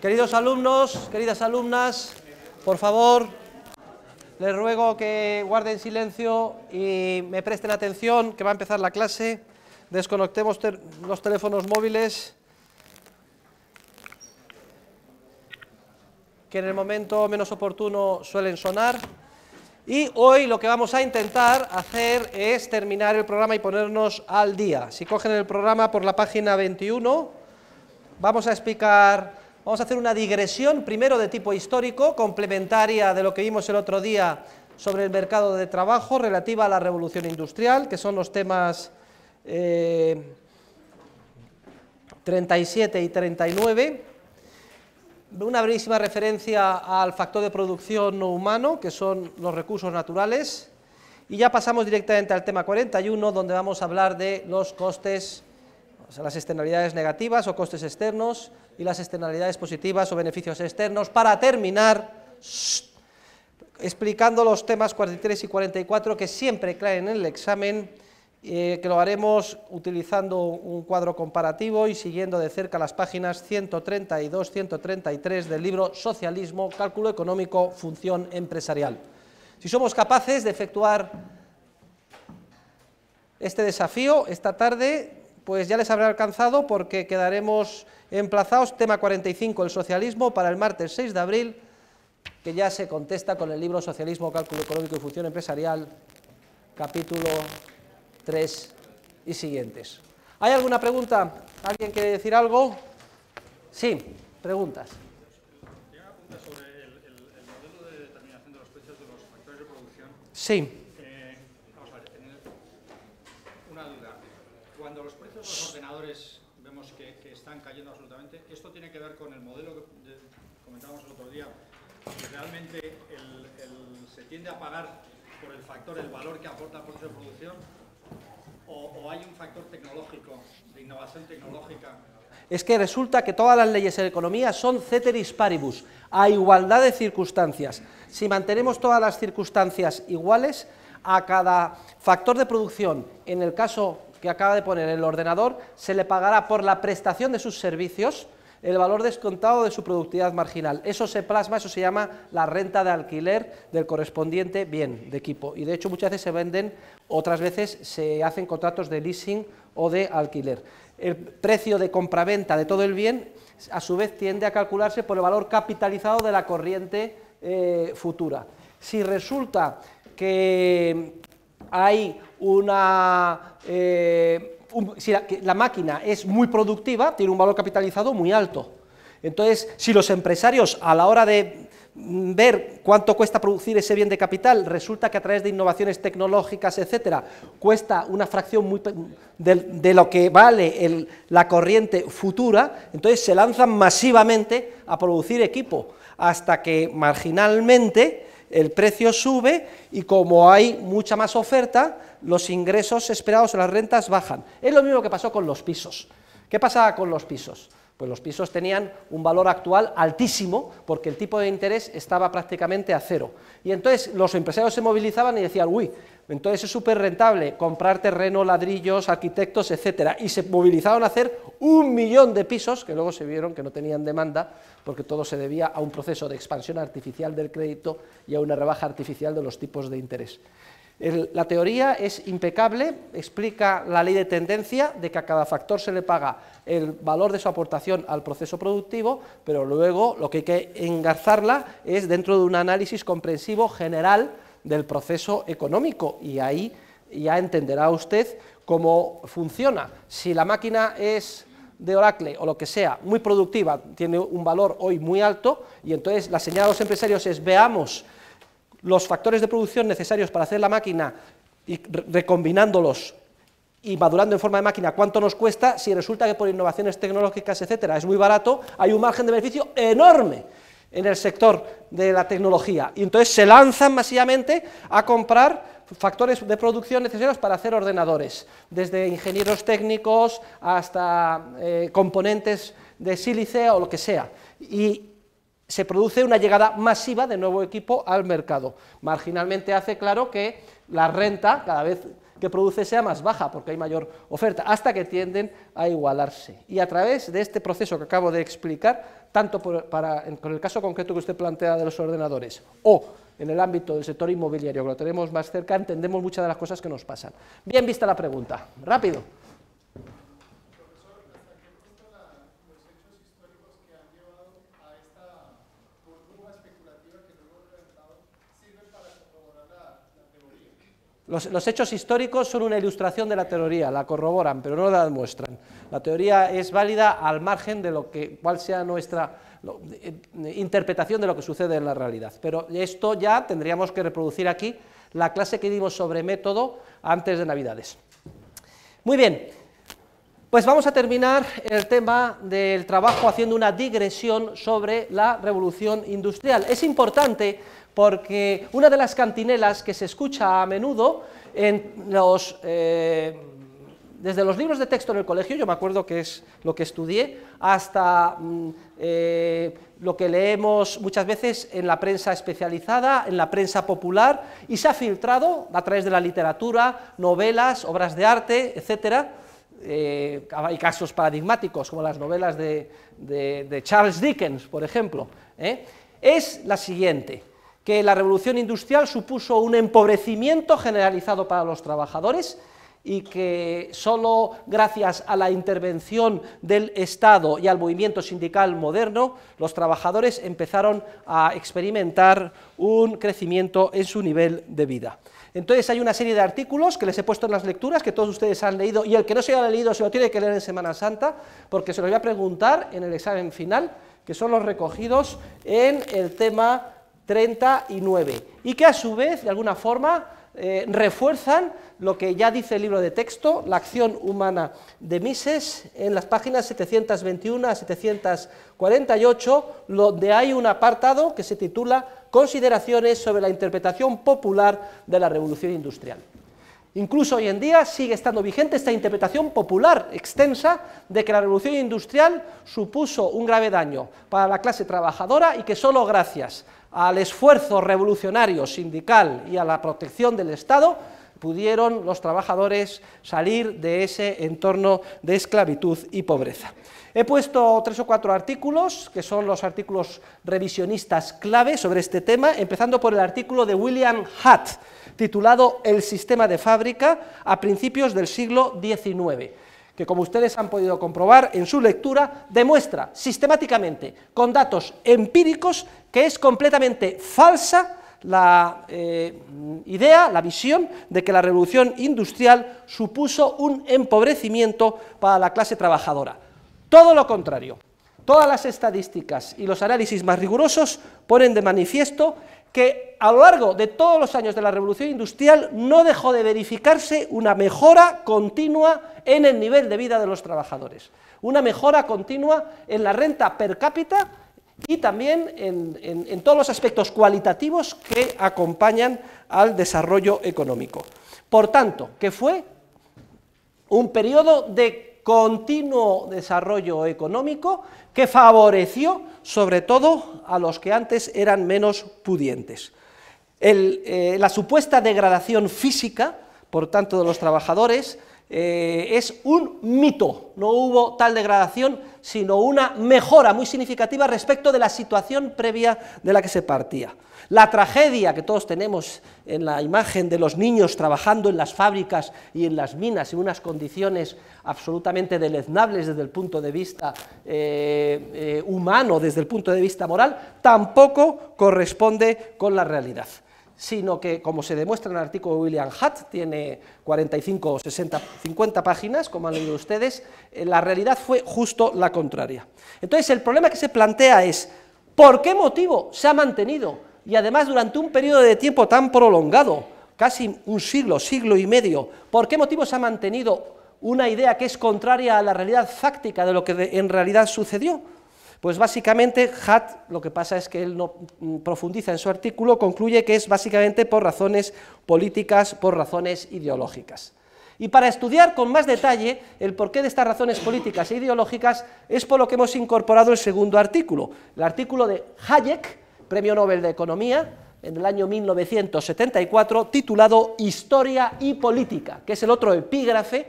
Queridos alumnos, queridas alumnas, por favor, les ruego que guarden silencio y me presten atención, que va a empezar la clase. Desconectemos los teléfonos móviles. que en el momento menos oportuno suelen sonar. Y hoy lo que vamos a intentar hacer es terminar el programa y ponernos al día. Si cogen el programa por la página 21, vamos a explicar Vamos a hacer una digresión, primero de tipo histórico, complementaria de lo que vimos el otro día sobre el mercado de trabajo relativa a la revolución industrial, que son los temas 37 eh, y 39. Una brevísima referencia al factor de producción no humano, que son los recursos naturales. Y ya pasamos directamente al tema 41, donde vamos a hablar de los costes, o sea, las externalidades negativas o costes externos, y las externalidades positivas o beneficios externos, para terminar explicando los temas 43 y 44 que siempre caen en el examen, eh, que lo haremos utilizando un cuadro comparativo y siguiendo de cerca las páginas 132-133 del libro Socialismo, Cálculo Económico, Función Empresarial. Si somos capaces de efectuar este desafío esta tarde, pues ya les habrá alcanzado porque quedaremos Emplazaos, tema 45, el socialismo, para el martes 6 de abril, que ya se contesta con el libro Socialismo, Cálculo Económico y Función Empresarial, capítulo 3 y siguientes. ¿Hay alguna pregunta? ¿Alguien quiere decir algo? Sí, preguntas. Tengo una pregunta sobre el, modelo de determinación de los precios de los factores de producción. Sí. Eh, vamos a ver, una duda. Cuando los precios de los ordenadores que, están cayendo absolutamente. Esto tiene que ver con el modelo que comentábamos el otro día, realmente se tiende a pagar por el factor, el valor que aporta el proceso de producción, o, o hay un factor tecnológico, de innovación tecnológica es que resulta que todas las leyes en economía son ceteris paribus, a igualdad de circunstancias. Si mantenemos todas las circunstancias iguales, a cada factor de producción, en el caso que acaba de poner en el ordenador, se le pagará por la prestación de sus servicios el valor descontado de su productividad marginal. Eso se plasma, eso se llama la renta de alquiler del correspondiente bien de equipo. Y de hecho muchas veces se venden, otras veces se hacen contratos de leasing o de alquiler. El precio de compraventa de todo el bien a su vez tiende a calcularse por el valor capitalizado de la corriente eh, futura. Si resulta que hay una... Eh, si la, máquina es muy productiva, tiene un valor capitalizado muy alto. Entonces, si los empresarios a la hora de ver cuánto cuesta producir ese bien de capital, resulta que a través de innovaciones tecnológicas, etcétera, cuesta una fracción muy de, lo que vale la corriente futura, entonces se lanzan masivamente a producir equipo, hasta que marginalmente el precio sube y como hay mucha más oferta, los ingresos esperados en las rentas bajan. Es lo mismo que pasó con los pisos. ¿Qué pasaba con los pisos? Pues los pisos tenían un valor actual altísimo porque el tipo de interés estaba prácticamente a cero. Y entonces los empresarios se movilizaban y decían, uy, entonces es súper rentable comprar terreno, ladrillos, arquitectos, etcétera. Y se movilizaron a hacer un millón de pisos, que luego se vieron que no tenían demanda, porque todo se debía a un proceso de expansión artificial del crédito y a una rebaja artificial de los tipos de interés la teoría es impecable, explica la ley de tendencia de que a cada factor se le paga el valor de su aportación al proceso productivo, pero luego lo que hay que engarzarla es dentro de un análisis comprensivo general del proceso económico y ahí ya entenderá usted cómo funciona. Si la máquina es de Oracle o lo que sea, muy productiva, tiene un valor hoy muy alto, y entonces la señal a los empresarios es veamos los factores de producción necesarios para hacer la máquina y recombinándolos y madurando en forma de máquina cuánto nos cuesta, si resulta que por innovaciones tecnológicas, etcétera, es muy barato, hay un margen de beneficio enorme en el sector de la tecnología. Y entonces se lanzan masivamente a comprar factores de producción necesarios para hacer ordenadores, desde ingenieros técnicos hasta eh, componentes de sílice o lo que sea. Y se produce una llegada masiva de nuevo equipo al mercado. Marginalmente hace claro que la renta cada vez que produce sea más baja porque hay mayor oferta, hasta que tienden a igualarse. Y a través de este proceso que acabo de explicar, tanto para, con el caso concreto que usted plantea de los ordenadores o en el ámbito del sector inmobiliario, que lo tenemos más cerca, entendemos muchas de las cosas que nos pasan. Bien vista la pregunta. Rápido. Los, hechos históricos son una ilustración de la teoría, la corroboran, pero no la demuestran. La teoría es válida al margen de lo que, cuál sea nuestra eh, interpretación de lo que sucede en la realidad. Pero esto ya tendríamos que reproducir aquí la clase que dimos sobre método antes de Navidades. Muy bien, pues vamos a terminar el tema del trabajo haciendo una digresión sobre la revolución industrial. Es importante porque una de las cantinelas que se escucha a menudo en los, eh, desde los libros de texto en el colegio, yo me acuerdo que es lo que estudié, hasta mm, eh, lo que leemos muchas veces en la prensa especializada, en la prensa popular, y se ha filtrado a través de la literatura, novelas, obras de arte, etcétera, eh, hay casos paradigmáticos, como las novelas de, Charles Dickens, por ejemplo, ¿eh? es la siguiente, que la revolución industrial supuso un empobrecimiento generalizado para los trabajadores y que solo gracias a la intervención del Estado y al movimiento sindical moderno, los trabajadores empezaron a experimentar un crecimiento en su nivel de vida. Entonces hay una serie de artículos que les he puesto en las lecturas, que todos ustedes han leído, y el que no se haya leído se lo tiene que leer en Semana Santa, porque se lo voy a preguntar en el examen final, que son los recogidos en el tema 39, y que a su vez, de alguna forma, eh, refuerzan lo que ya dice el libro de texto, la acción humana de Mises, en las páginas 721 a 748, donde hay un apartado que se titula consideraciones sobre la interpretación popular de la revolución industrial. Incluso hoy en día sigue estando vigente esta interpretación popular extensa de que la revolución industrial supuso un grave daño para la clase trabajadora y que solo gracias al esfuerzo revolucionario sindical y a la protección del Estado pudieron los trabajadores salir de ese entorno de esclavitud y pobreza. He puesto tres o cuatro artículos, que son los artículos revisionistas clave sobre este tema, empezando por el artículo de William Hutt, titulado El sistema de fábrica a principios del siglo XIX, que como ustedes han podido comprobar en su lectura, demuestra sistemáticamente, con datos empíricos, que es completamente falsa la eh, idea, la visión de que la revolución industrial supuso un empobrecimiento para la clase trabajadora todo lo contrario. Todas las estadísticas y los análisis más rigurosos ponen de manifiesto que a lo largo de todos los años de la revolución industrial no dejó de verificarse una mejora continua en el nivel de vida de los trabajadores, una mejora continua en la renta per cápita y también en, todos los aspectos cualitativos que acompañan al desarrollo económico. Por tanto, que fue un periodo de continuo desarrollo económico que favoreció sobre todo a los que antes eran menos pudientes. Eh, la supuesta degradación física, por tanto, de los trabajadores, eh, es un mito. No hubo tal degradación, sino una mejora muy significativa respecto de la situación previa de la que se partía. La tragedia que todos tenemos en la imagen de los niños trabajando en las fábricas y en las minas en unas condiciones absolutamente deleznables desde el punto de vista eh, eh, humano, desde el punto de vista moral, tampoco corresponde con la realidad sino que, como se demuestra en el artículo de William Hutt, tiene 45 o 60, 50 páginas, como han leído ustedes, eh, la realidad fue justo la contraria. Entonces, el problema que se plantea es, ¿por qué motivo se ha mantenido? Y además durante un periodo de tiempo tan prolongado, casi un siglo, siglo y medio, ¿por qué motivo se ha mantenido una idea que es contraria a la realidad fáctica de lo que en realidad sucedió? Pues básicamente Hatt, lo que pasa es que él no mm, profundiza en su artículo, concluye que es básicamente por razones políticas, por razones ideológicas. Y para estudiar con más detalle el porqué de estas razones políticas e ideológicas es por lo que hemos incorporado el segundo artículo, el artículo de Hayek, Premio Nobel de Economía, en el año 1974, titulado Historia y Política, que es el otro epígrafe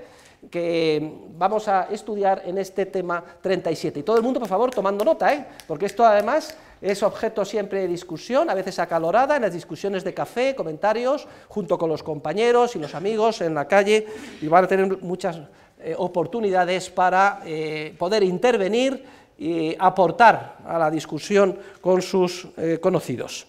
que vamos a estudiar en este tema 37. Y todo el mundo, por favor, tomando nota, ¿eh? porque esto además es objeto siempre de discusión, a veces acalorada, en las discusiones de café, comentarios, junto con los compañeros y los amigos en la calle, y van a tener muchas eh, oportunidades para eh, poder intervenir y aportar a la discusión con sus conocidos.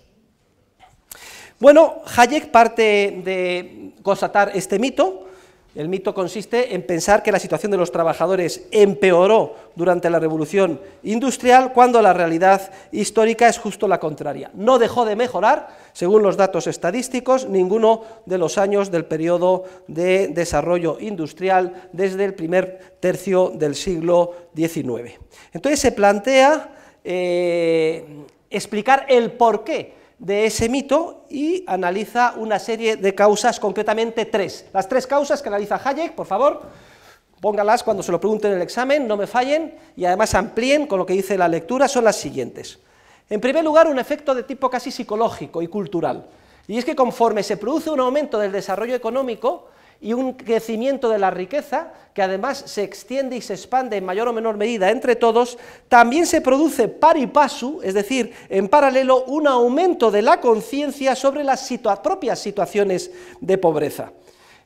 Bueno, Hayek parte de constatar este mito, el mito consiste en pensar que la situación de los trabajadores empeoró durante la revolución industrial cuando la realidad histórica es justo la contraria. No dejó de mejorar, según los datos estadísticos, ninguno de los años del periodo de desarrollo industrial desde el primer tercio del siglo XIX. Entonces se plantea eh, explicar el porqué de ese mito y analiza una serie de causas, concretamente tres. Las tres causas que analiza Hayek, por favor, póngalas cuando se lo pregunten en el examen, no me fallen, y además amplíen con lo que dice la lectura, son las siguientes. En primer lugar, un efecto de tipo casi psicológico y cultural. Y es que conforme se produce un aumento del desarrollo económico, y un crecimiento de la riqueza, que además se extiende y se expande en mayor o menor medida entre todos, también se produce par y paso es decir, en paralelo, un aumento de la conciencia sobre las propias situaciones de pobreza.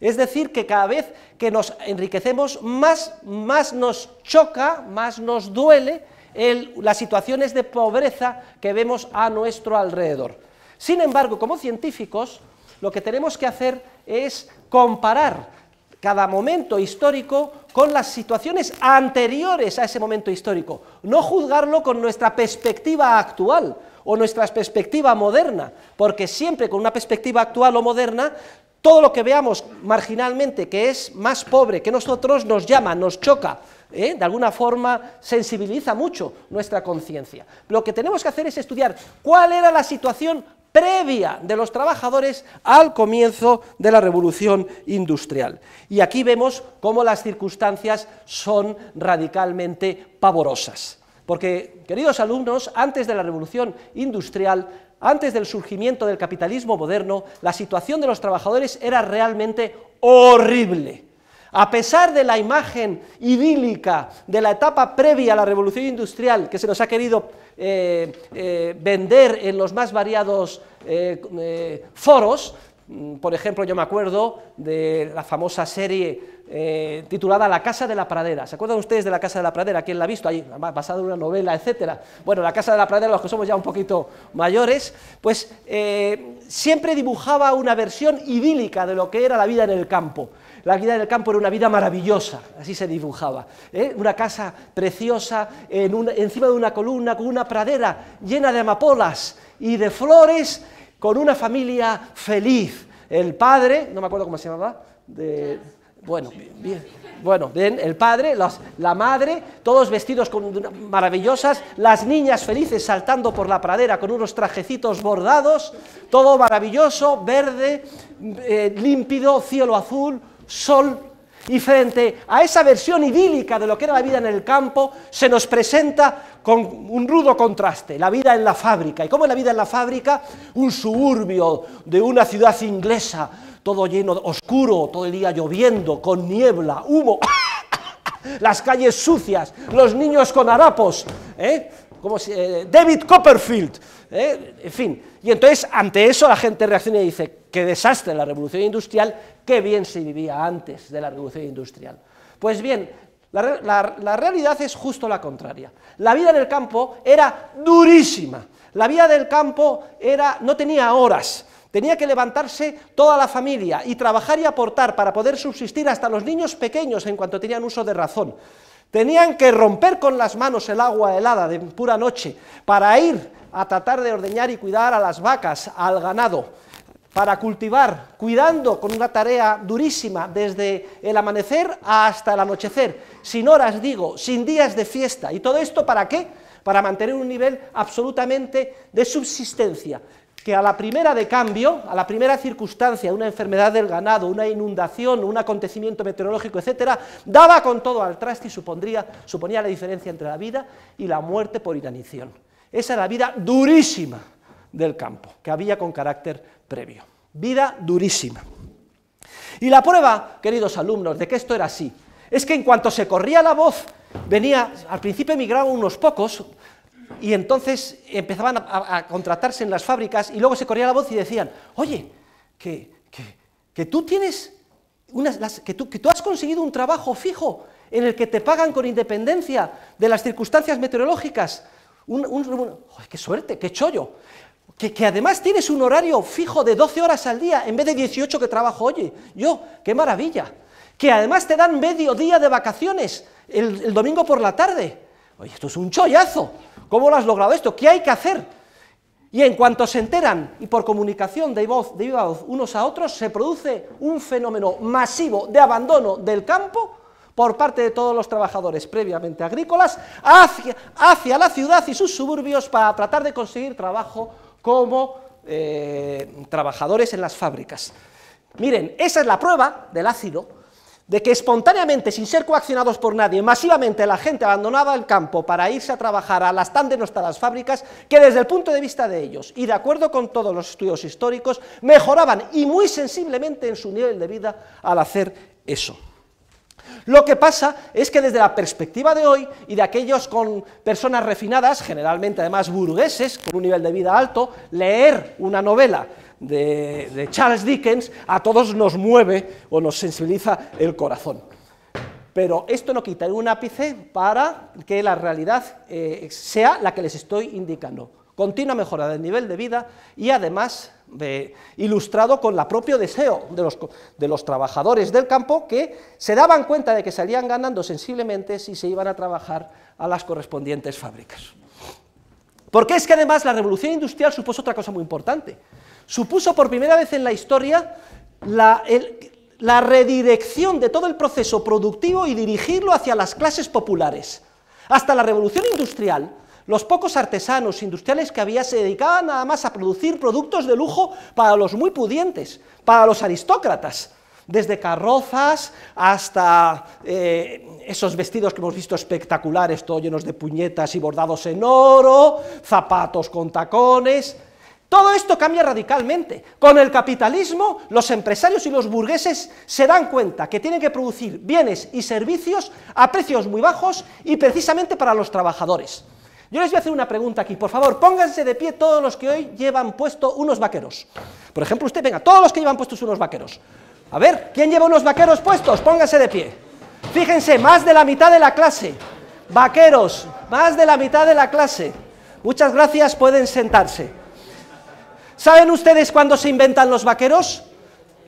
Es decir, que cada vez que nos enriquecemos, más, más nos choca, más nos duele las situaciones de pobreza que vemos a nuestro alrededor. Sin embargo, como científicos, lo que tenemos que hacer es comparar cada momento histórico con las situaciones anteriores a ese momento histórico, no juzgarlo con nuestra perspectiva actual o nuestra perspectiva moderna, porque siempre con una perspectiva actual o moderna, todo lo que veamos marginalmente que es más pobre que nosotros nos llama, nos choca, ¿eh? de alguna forma sensibiliza mucho nuestra conciencia. Lo que tenemos que hacer es estudiar cuál era la situación previa de los trabajadores al comienzo de la revolución industrial. Y aquí vemos cómo las circunstancias son radicalmente pavorosas. Porque, queridos alumnos, antes de la revolución industrial, antes del surgimiento del capitalismo moderno, la situación de los trabajadores era realmente horrible a pesar de la imagen idílica de la etapa previa a la revolución industrial que se nos ha querido eh, eh, vender en los más variados eh, foros, mm, por ejemplo, yo me acuerdo de la famosa serie titulada La Casa de la Pradera. ¿Se acuerdan ustedes de La Casa de la Pradera? ¿Quién la ha visto? Ahí, basada en una novela, etcétera. Bueno, La Casa de la Pradera, los que somos ya un poquito mayores, pues siempre dibujaba una versión idílica de lo que era la vida en el campo. La vida del campo era una vida maravillosa, así se dibujaba. ¿eh? Una casa preciosa encima de una columna con una pradera llena de amapolas y de flores, con una familia feliz. El padre, no me acuerdo cómo se llamaba, bueno, bien, bueno, bien, el padre, la madre, todos vestidos con maravillosas, las niñas felices saltando por la pradera con unos trajecitos bordados, todo maravilloso, verde, eh, límpido, cielo azul, sol. Y frente a esa versión idílica de lo que era la vida en el campo, se nos presenta con un rudo contraste, la vida en la fábrica. ¿Y cómo es la vida en la fábrica? Un suburbio de una ciudad inglesa, todo lleno, oscuro, todo el día lloviendo, con niebla, humo, las calles sucias, los niños con harapos, ¿eh? Como eh, David Copperfield, ¿eh? en fin. Y entonces ante eso la gente reacciona y dice, qué desastre la revolución industrial, qué bien se vivía antes de la revolución industrial. Pues bien, la, realidad es justo la contraria. La vida en el campo era durísima. La vida del campo era, no tenía horas. Tenía que levantarse toda la familia y trabajar y aportar para poder subsistir hasta los niños pequeños en cuanto tenían uso de razón. Tenían que romper con las manos el agua helada de pura noche para ir a tratar de ordeñar y cuidar a las vacas, al ganado para cultivar, cuidando con una tarea durísima desde el amanecer hasta el anochecer, sin horas digo, sin días de fiesta. ¿Y todo esto para qué? Para mantener un nivel absolutamente de subsistencia, que a la primera de cambio, a la primera circunstancia, una enfermedad del ganado, una inundación, un acontecimiento meteorológico, etcétera, daba con todo al traste y suponía la diferencia entre la vida y la muerte por inanición. Esa era la vida durísima del campo, que había con carácter previo. Vida durísima. Y la prueba, queridos alumnos, de que esto era así, es que en cuanto se corría la voz, venía, al principio emigraban unos pocos, y entonces empezaban a, contratarse en las fábricas, y luego se corría la voz y decían, oye, que, que, tú tienes, unas, que, tú, que has conseguido un trabajo fijo en el que te pagan con independencia de las circunstancias meteorológicas, ¡Qué suerte! ¡Qué chollo! que, además tienes un horario fijo de 12 horas al día en vez de 18 que trabajo, oye, yo, qué maravilla. Que además te dan medio día de vacaciones el, domingo por la tarde. Oye, esto es un chollazo. ¿Cómo lo has logrado esto? ¿Qué hay que hacer? Y en cuanto se enteran y por comunicación de voz, de voz unos a otros, se produce un fenómeno masivo de abandono del campo por parte de todos los trabajadores previamente agrícolas hacia, hacia la ciudad y sus suburbios para tratar de conseguir trabajo como eh, trabajadores en las fábricas. Miren, esa es la prueba del ácido de que espontáneamente, sin ser coaccionados por nadie, masivamente la gente abandonaba el campo para irse a trabajar a las tan denostadas fábricas, que desde el punto de vista de ellos, y de acuerdo con todos los estudios históricos, mejoraban y muy sensiblemente en su nivel de vida al hacer eso. Lo que pasa es que desde la perspectiva de hoy y de aquellos con personas refinadas, generalmente además burgueses, con un nivel de vida alto, leer una novela de, Charles Dickens a todos nos mueve o nos sensibiliza el corazón. Pero esto no quita un ápice para que la realidad eh, sea la que les estoy indicando continua mejora del nivel de vida y además eh, ilustrado con la propio deseo de los, trabajadores del campo que se daban cuenta de que salían ganando sensiblemente si se iban a trabajar a las correspondientes fábricas. Porque es que además la revolución industrial supuso otra cosa muy importante. Supuso por primera vez en la historia la redirección de todo el proceso productivo y dirigirlo hacia las clases populares. Hasta la revolución industrial, los pocos artesanos industriales que había se dedicaban nada más a producir productos de lujo para los muy pudientes, para los aristócratas, desde carrozas hasta eh, esos vestidos que hemos visto espectaculares, todos llenos de puñetas y bordados en oro, zapatos con tacones. Todo esto cambia radicalmente. Con el capitalismo, los empresarios y los burgueses se dan cuenta que tienen que producir bienes y servicios a precios muy bajos y precisamente para los trabajadores. Yo les voy a hacer una pregunta aquí. Por favor, pónganse de pie todos los que hoy llevan puesto unos vaqueros. Por ejemplo, usted, venga, todos los que llevan puestos unos vaqueros. A ver, ¿quién lleva unos vaqueros puestos? Pónganse de pie. Fíjense, más de la mitad de la clase. Vaqueros, más de la mitad de la clase. Muchas gracias, pueden sentarse. ¿Saben ustedes cuándo se inventan los vaqueros?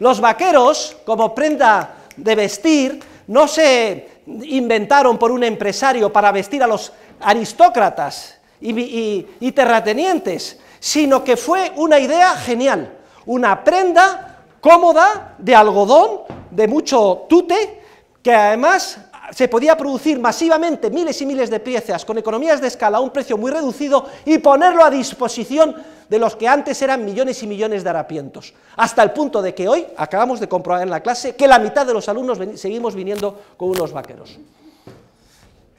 Los vaqueros, como prenda de vestir, no se inventaron por un empresario para vestir a los aristócratas y, terratenientes, sino que fue una idea genial, una prenda cómoda de algodón, de mucho tute, que además se podía producir masivamente miles y miles de piezas con economías de escala a un precio muy reducido y ponerlo a disposición de los que antes eran millones y millones de harapientos. Hasta el punto de que hoy acabamos de comprobar en la clase que la mitad de los alumnos seguimos viniendo con unos vaqueros.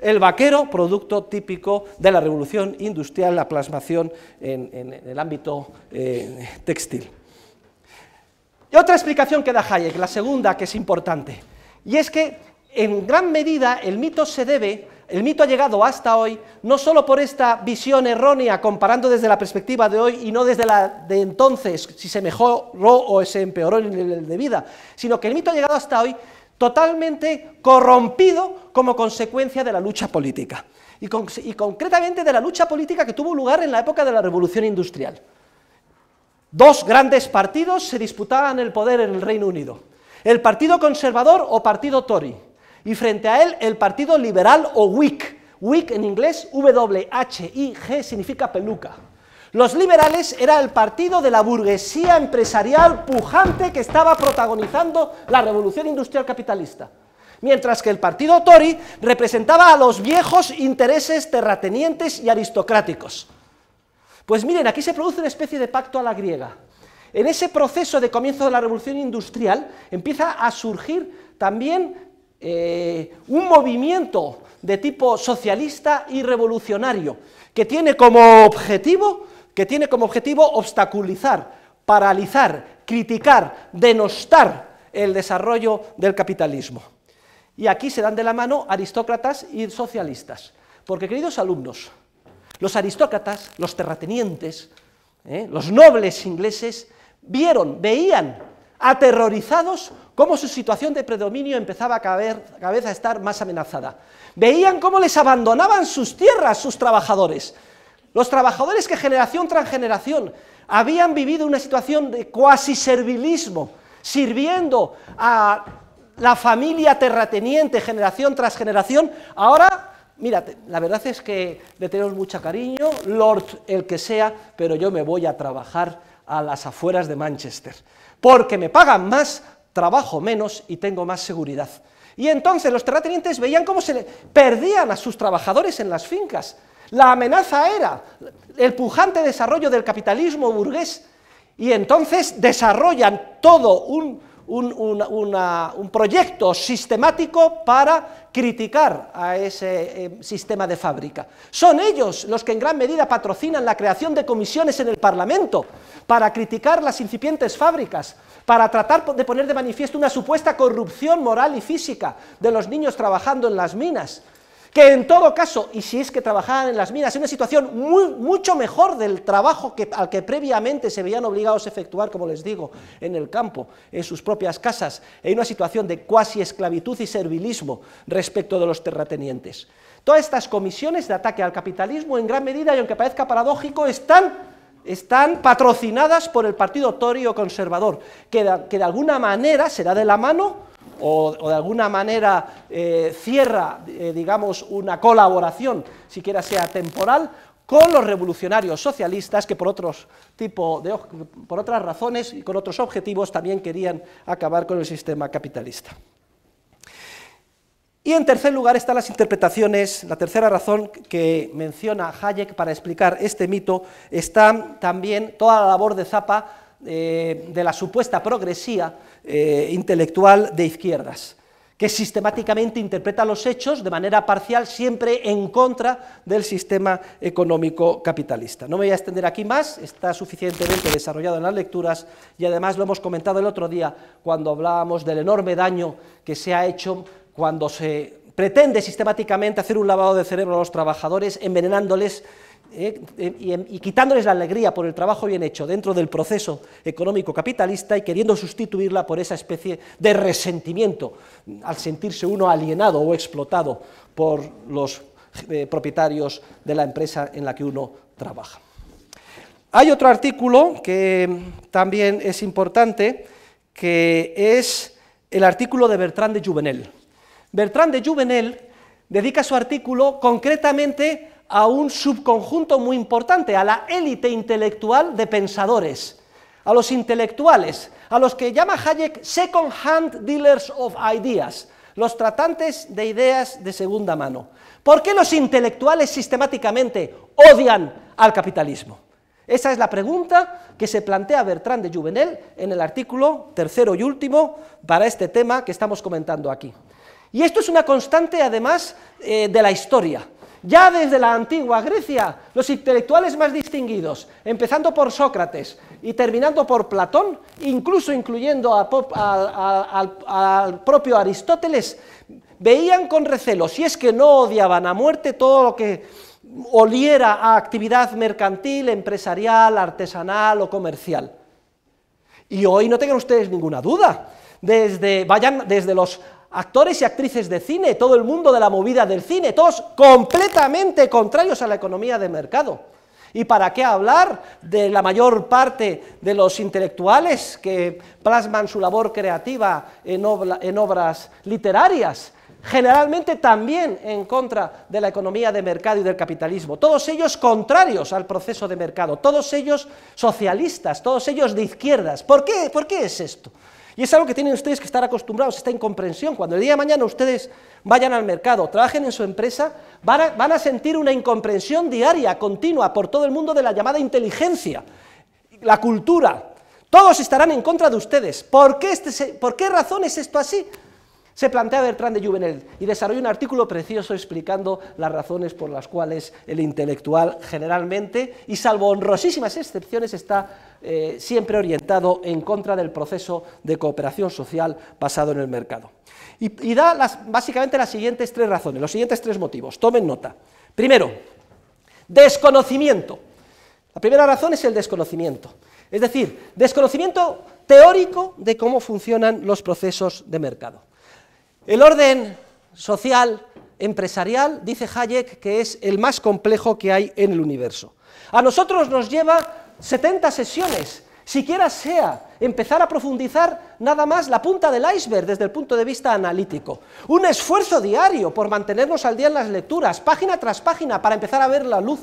El vaquero, producto típico de la revolución industrial, la plasmación en, el ámbito eh, textil. Y otra explicación que da Hayek, la segunda que es importante, y es que en gran medida el mito se debe, el mito ha llegado hasta hoy, no solo por esta visión errónea comparando desde la perspectiva de hoy y no desde la de entonces, si se mejoró o se empeoró el nivel de vida, sino que el mito ha llegado hasta hoy totalmente corrompido como consecuencia de la lucha política. Y, concretamente de la lucha política que tuvo lugar en la época de la Revolución Industrial. Dos grandes partidos se disputaban el poder en el Reino Unido. El Partido Conservador o Partido Tory. Y frente a él el Partido Liberal o WIC, WIC en inglés, W-H-I-G significa peluca. Los liberales era el partido de la burguesía empresarial pujante que estaba protagonizando la revolución industrial capitalista. Mientras que el partido Tory representaba a los viejos intereses terratenientes y aristocráticos. Pues miren, aquí se produce una especie de pacto a la griega. En ese proceso de comienzo de la revolución industrial empieza a surgir también eh, un movimiento de tipo socialista y revolucionario que tiene como objetivo que tiene como objetivo obstaculizar, paralizar, criticar, denostar el desarrollo del capitalismo. Y aquí se dan de la mano aristócratas y socialistas. Porque, queridos alumnos, los aristócratas, los terratenientes, ¿eh? los nobles ingleses, vieron, veían aterrorizados cómo su situación de predominio empezaba cada vez a estar más amenazada. Veían cómo les abandonaban sus tierras, sus trabajadores. Los trabajadores que generación tras generación habían vivido una situación de cuasi servilismo, sirviendo a la familia terrateniente generación tras generación, ahora, mira, la verdad es que le tenemos mucho cariño, Lord el que sea, pero yo me voy a trabajar a las afueras de Manchester, porque me pagan más, trabajo menos y tengo más seguridad. Y entonces los terratenientes veían cómo se le perdían a sus trabajadores en las fincas, la amenaza era el pujante desarrollo del capitalismo burgués y entonces desarrollan todo un, proyecto sistemático para criticar a ese eh, sistema de fábrica. Son ellos los que en gran medida patrocinan la creación de comisiones en el Parlamento para criticar las incipientes fábricas, para tratar de poner de manifiesto una supuesta corrupción moral y física de los niños trabajando en las minas que en todo caso, y si es que trabajaban en las minas, en una situación mucho mejor del trabajo al que previamente se veían obligados a efectuar, como les digo, en el campo, en sus propias casas, en una situación de cuasi esclavitud y servilismo respecto de los terratenientes. Todas estas comisiones de ataque al capitalismo, en gran medida, y aunque parezca paradójico, están, patrocinadas por el Partido Torio Conservador, que de, que de alguna manera será de la mano o, de alguna manera eh, cierra, eh, digamos, una colaboración, siquiera sea temporal, con los revolucionarios socialistas que por, otros tipo de, por otras razones y con otros objetivos también querían acabar con el sistema capitalista. Y en tercer lugar están las interpretaciones, la tercera razón que menciona Hayek para explicar este mito, está también toda la labor de Zappa eh, de la supuesta progresía eh, intelectual de izquierdas, que sistemáticamente interpreta los hechos de manera parcial, siempre en contra del sistema económico capitalista. No me voy a extender aquí más, está suficientemente desarrollado en las lecturas y además lo hemos comentado el otro día cuando hablábamos del enorme daño que se ha hecho cuando se pretende sistemáticamente hacer un lavado de cerebro a los trabajadores, envenenándoles eh, y, quitándoles la alegría por el trabajo bien hecho dentro del proceso económico capitalista y queriendo sustituirla por esa especie de resentimiento al sentirse uno alienado o explotado por los eh, propietarios de la empresa en la que uno trabaja. Hay otro artículo que también es importante, que es el artículo de Bertrand de Juvenel. Bertrand de Juvenel dedica su artículo concretamente a un subconjunto muy importante, a la élite intelectual de pensadores, a los intelectuales, a los que llama Hayek second-hand dealers of ideas, los tratantes de ideas de segunda mano. ¿Por qué los intelectuales sistemáticamente odian al capitalismo? Esa es la pregunta que se plantea Bertrand de Juvenel en el artículo tercero y último para este tema que estamos comentando aquí. Y esto es una constante, además, eh, de la historia. Ya desde la antigua Grecia, los intelectuales más distinguidos, empezando por Sócrates y terminando por Platón, incluso incluyendo al propio Aristóteles, veían con recelo, si es que no odiaban a muerte todo lo que oliera a actividad mercantil, empresarial, artesanal o comercial. Y hoy no tengan ustedes ninguna duda, desde, vayan desde los actores y actrices de cine, todo el mundo de la movida del cine, todos completamente contrarios a la economía de mercado. ¿Y para qué hablar de la mayor parte de los intelectuales que plasman su labor creativa en, obras literarias? generalmente también en contra de la economía de mercado y del capitalismo, todos ellos contrarios al proceso de mercado, todos ellos socialistas, todos ellos de izquierdas. ¿Por qué es esto? Y es algo que tienen ustedes que estar acostumbrados, esta incomprensión. Cuando el día de mañana ustedes vayan al mercado, trabajen en su empresa, van a, sentir una incomprensión diaria, continua, por todo el mundo de la llamada inteligencia, la cultura. Todos estarán en contra de ustedes. ¿Por qué, este, por qué razón es esto así? Se plantea Bertrand de Juvenel y desarrolla un artículo precioso explicando las razones por las cuales el intelectual generalmente, y salvo honrosísimas excepciones, está eh, siempre orientado en contra del proceso de cooperación social basado en el mercado. Y, da las, básicamente las siguientes tres razones, los siguientes tres motivos. Tomen nota. Primero, desconocimiento. La primera razón es el desconocimiento. Es decir, desconocimiento teórico de cómo funcionan los procesos de mercado. El orden social empresarial, dice Hayek, que es el más complejo que hay en el universo. A nosotros nos lleva 70 sesiones, siquiera sea empezar a profundizar nada más la punta del iceberg desde el punto de vista analítico. Un esfuerzo diario por mantenernos al día en las lecturas, página tras página, para empezar a ver la luz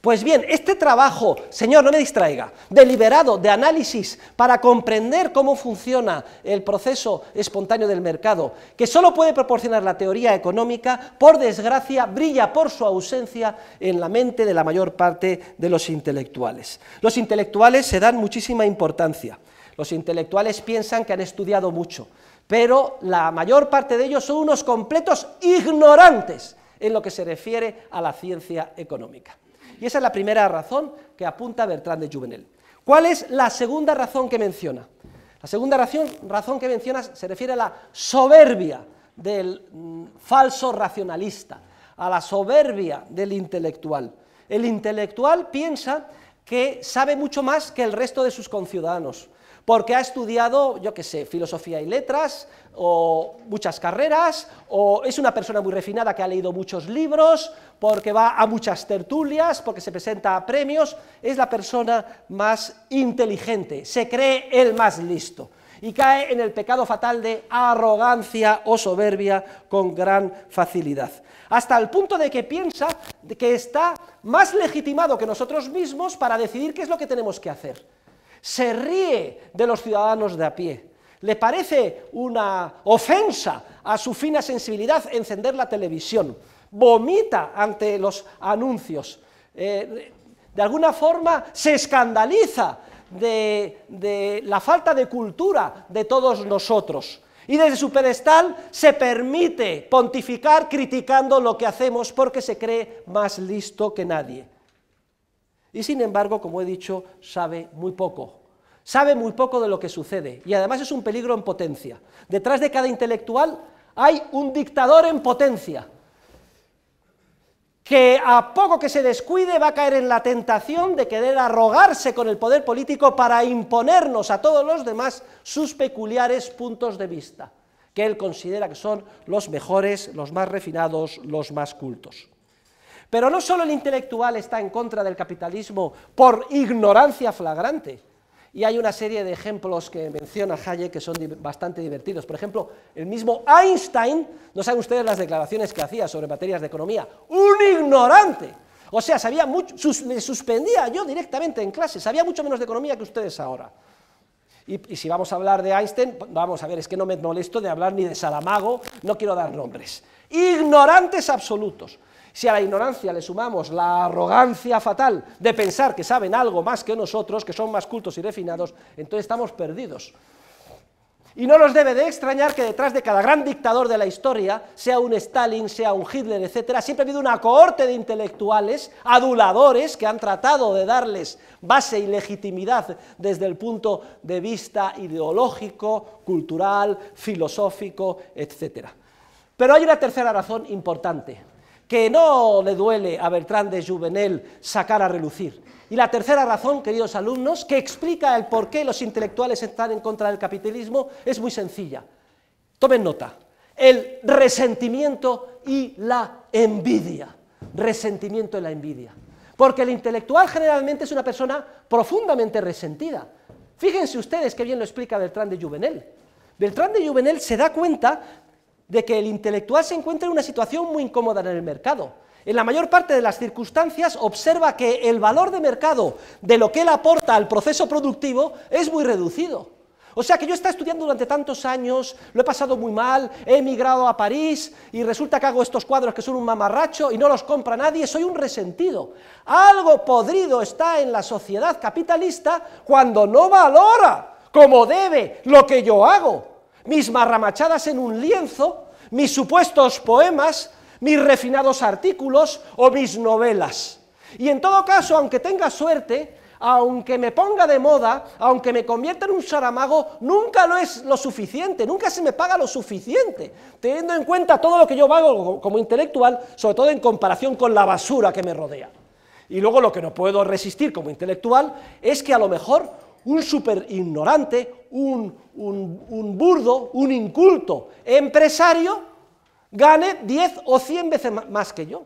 pues bien, este trabajo, Señor, no me distraiga, deliberado de análisis para comprender cómo funciona el proceso espontáneo del mercado, que solo puede proporcionar la teoría económica, por desgracia, brilla por su ausencia en la mente de la mayor parte de los intelectuales. Los intelectuales se dan muchísima importancia. Los intelectuales piensan que han estudiado mucho, pero la mayor parte de ellos son unos completos ignorantes en lo que se refiere a la ciencia económica. Y esa es la primera razón que apunta Bertrand de Juvenel. ¿Cuál es la segunda razón que menciona? La segunda razón, que menciona se refiere a la soberbia del mm, falso racionalista, a la soberbia del intelectual. El intelectual piensa que sabe mucho más que el resto de sus conciudadanos, porque ha estudiado, yo qué sé, filosofía y letras, o muchas carreras, o es una persona muy refinada que ha leído muchos libros, porque va a muchas tertulias, porque se presenta a premios, es la persona más inteligente, se cree el más listo y cae en el pecado fatal de arrogancia o soberbia con gran facilidad. Hasta el punto de que piensa que está más legitimado que nosotros mismos para decidir qué es lo que tenemos que hacer se ríe de los ciudadanos de a pie. Le parece una ofensa a su fina sensibilidad encender la televisión. Vomita ante los anuncios. Eh, de alguna forma se escandaliza de la falta de cultura de todos nosotros. Y desde su pedestal se permite pontificar criticando lo que hacemos porque se cree más listo que nadie. Y sin embargo, como he dicho, sabe muy poco. Sabe muy poco de lo que sucede. Y además es un peligro en potencia. Detrás de cada intelectual hay un dictador en potencia que a poco que se descuide va a caer en la tentación de querer arrogarse con el poder político para imponernos a todos los demás sus peculiares puntos de vista, que él considera que son los mejores, los más refinados, los más cultos. Pero no solo el intelectual está en contra del capitalismo por ignorancia flagrante, y hay una serie de ejemplos que menciona Hayek que son bastante divertidos. Por ejemplo, el mismo Einstein, no saben ustedes las declaraciones que hacía sobre materias de economía, un ignorante. O sea, sabía suspendía yo directamente en clase, sabía mucho menos de economía que ustedes ahora. Y, si vamos a hablar de Einstein, vamos a ver, es que no me molesto de hablar ni de Salamago, no quiero dar nombres. Ignorantes absolutos. Si a la ignorancia le sumamos la arrogancia fatal de pensar que saben algo más que nosotros, que son más cultos y refinados, entonces estamos perdidos. Y no nos debe de extrañar que detrás de cada gran dictador de la historia, sea un Stalin, sea un Hitler, etc., siempre ha habido una cohorte de intelectuales, aduladores, que han tratado de darles base y legitimidad desde el punto de vista ideológico, cultural, filosófico, etc. Pero hay una tercera razón importante, que no le duele a Bertrand de Juvenel sacar a relucir. Y la tercera razón, queridos alumnos, que explica el por qué los intelectuales están en contra del capitalismo, es muy sencilla. Tomen nota, el resentimiento y la envidia. Resentimiento y la envidia. Porque el intelectual generalmente es una persona profundamente resentida. Fíjense ustedes qué bien lo explica Bertrand de Juvenel. Bertrand de Juvenel se da cuenta de que el intelectual se encuentra en una situación muy incómoda en el mercado. En la mayor parte de las circunstancias observa que el valor de mercado de lo que él aporta al proceso productivo es muy reducido. O sea que yo estado estudiando durante tantos años, lo he pasado muy mal, he emigrado a París y resulta que hago estos cuadros que son un mamarracho y no los compra nadie, soy un resentido. Algo podrido está en la sociedad capitalista cuando no valora como debe lo que yo hago mis marramachadas en un lienzo, mis supuestos poemas, mis refinados artículos o mis novelas. Y en todo caso, aunque tenga suerte, aunque me ponga de moda, aunque me convierta en un saramago, nunca lo es lo suficiente, nunca se me paga lo suficiente, teniendo en cuenta todo lo que yo hago como intelectual, sobre todo en comparación con la basura que me rodea. Y luego lo que no puedo resistir como intelectual es que a lo mejor un super ignorante, un, burdo, un inculto empresario gane 10 o 100 veces más que yo,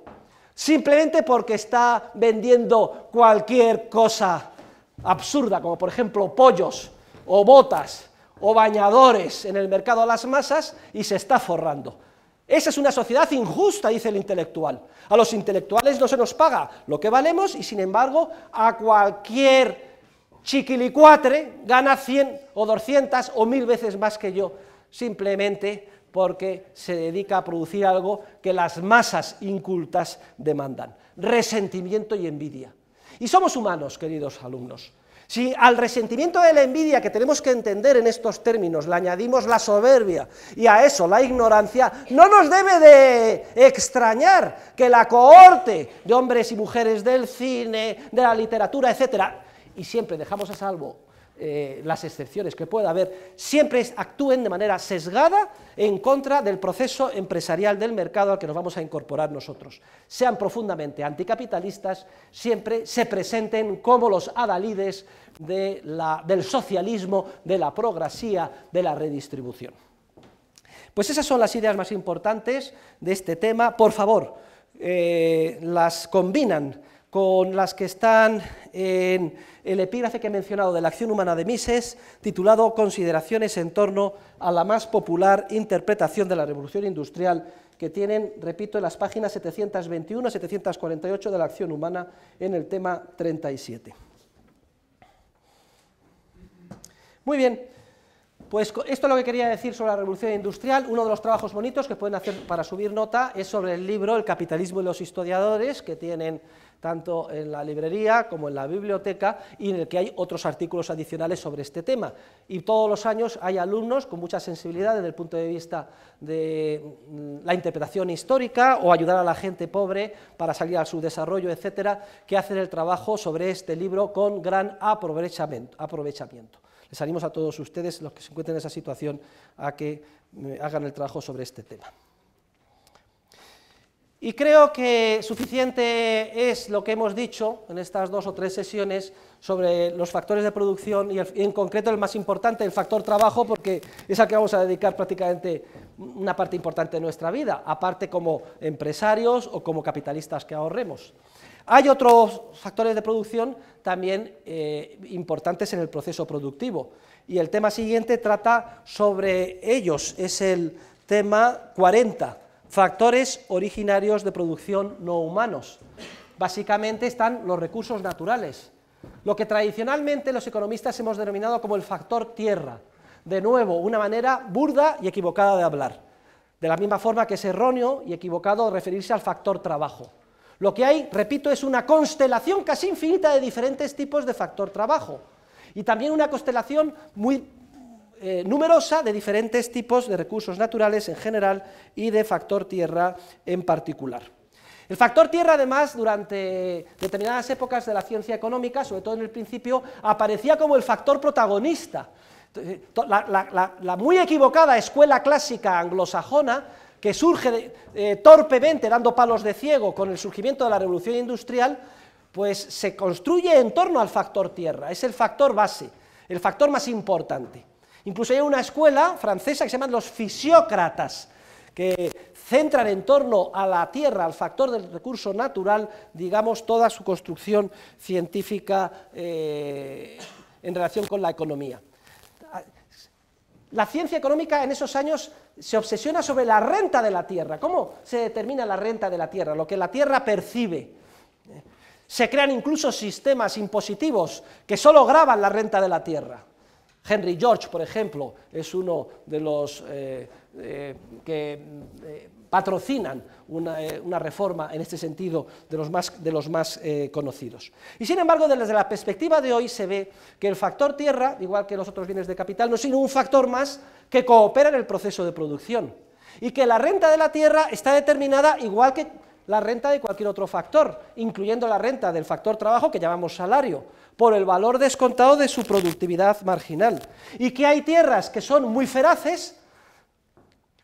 simplemente porque está vendiendo cualquier cosa absurda, como por ejemplo pollos o botas o bañadores en el mercado a las masas y se está forrando. Esa es una sociedad injusta, dice el intelectual. A los intelectuales no se nos paga lo que valemos y, sin embargo, a cualquier chiquilicuatre gana 100 o 200 o mil veces más que yo, simplemente porque se dedica a producir algo que las masas incultas demandan, resentimiento y envidia. Y somos humanos, queridos alumnos. Si al resentimiento de la envidia que tenemos que entender en estos términos le añadimos la soberbia y a eso la ignorancia, no nos debe de extrañar que la cohorte de hombres y mujeres del cine, de la literatura, etcétera, y siempre dejamos a salvo eh, las excepciones que pueda haber, siempre actúen de manera sesgada en contra del proceso empresarial del mercado al que nos vamos a incorporar nosotros. Sean profundamente anticapitalistas, siempre se presenten como los adalides del socialismo, de la progresía, de la redistribución. Pues esas son las ideas más importantes de este tema. Por favor, eh, las combinan con las que están en el epígrafe que he mencionado de la acción humana de Mises, titulado Consideraciones en torno a la más popular interpretación de la revolución industrial, que tienen, repito, en las páginas 721 748 de la acción humana en el tema 37. Muy bien, pues esto es lo que quería decir sobre la revolución industrial. Uno de los trabajos bonitos que pueden hacer para subir nota es sobre el libro El capitalismo y los historiadores, que tienen tanto en la librería como en la biblioteca y en el que hay otros artículos adicionales sobre este tema. Y todos los años hay alumnos con mucha sensibilidad desde el punto de vista de mm, la interpretación histórica o ayudar a la gente pobre para salir a su desarrollo, etcétera, que hacen el trabajo sobre este libro con gran aprovechamiento. Les animo a todos ustedes, los que se encuentren en esa situación, a que mm, hagan el trabajo sobre este tema. Y creo que suficiente es lo que hemos dicho en estas dos o tres sesiones sobre los factores de producción y, en concreto el más importante, el factor trabajo, porque es al que vamos a dedicar prácticamente una parte importante de nuestra vida, aparte como empresarios o como capitalistas que ahorremos. Hay otros factores de producción también eh, importantes en el proceso productivo y el tema siguiente trata sobre ellos, es el tema 40 Factores originarios de producción no humanos. Básicamente están los recursos naturales, lo que tradicionalmente los economistas hemos denominado como el factor tierra. De nuevo, una manera burda y equivocada de hablar. De la misma forma que es erróneo y equivocado referirse al factor trabajo. Lo que hay, repito, es una constelación casi infinita de diferentes tipos de factor trabajo. Y también una constelación muy eh, numerosa de diferentes tipos de recursos naturales en general y de factor tierra en particular. El factor tierra, además, durante determinadas épocas de la ciencia económica, sobre todo en el principio, aparecía como el factor protagonista. Eh, la, muy equivocada escuela clásica anglosajona que surge eh, torpemente dando palos de ciego con el surgimiento de la revolución industrial, pues se construye en torno al factor tierra, es el factor base, el factor más importante. Incluso hay una escuela francesa que se llama los fisiócratas, que centran en torno a la Tierra, al factor del recurso natural, digamos, toda su construcción científica eh, en relación con la economía. La ciencia económica en esos años se obsesiona sobre la renta de la Tierra. ¿Cómo se determina la renta de la Tierra? Lo que la Tierra percibe. Se crean incluso sistemas impositivos que solo graban la renta de la Tierra. Henry George, por ejemplo, es uno de los eh, eh, que eh, patrocinan una, reforma en este sentido de los más, de los más conocidos. Y sin embargo, desde la perspectiva de hoy se ve que el factor tierra, igual que los otros bienes de capital, no es sino un factor más que coopera en el proceso de producción y que la renta de la tierra está determinada igual que la renta de cualquier otro factor, incluyendo la renta del factor trabajo que llamamos salario, por el valor descontado de su productividad marginal. Y que hay tierras que son muy feraces,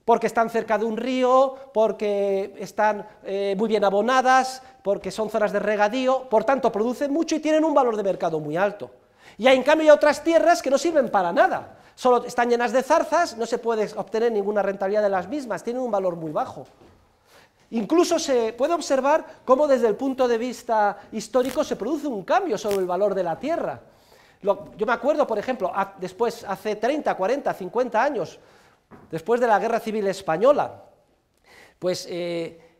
porque están cerca de un río, porque están eh, muy bien abonadas, porque son zonas de regadío, por tanto producen mucho y tienen un valor de mercado muy alto. Y hay, en cambio otras tierras que no sirven para nada, solo están llenas de zarzas, no se puede obtener ninguna rentabilidad de las mismas, tienen un valor muy bajo. Incluso se puede observar cómo desde el punto de vista histórico se produce un cambio sobre el valor de la tierra. yo me acuerdo, por ejemplo, después, hace 30, 40, 50 años, después de la Guerra Civil Española, pues eh,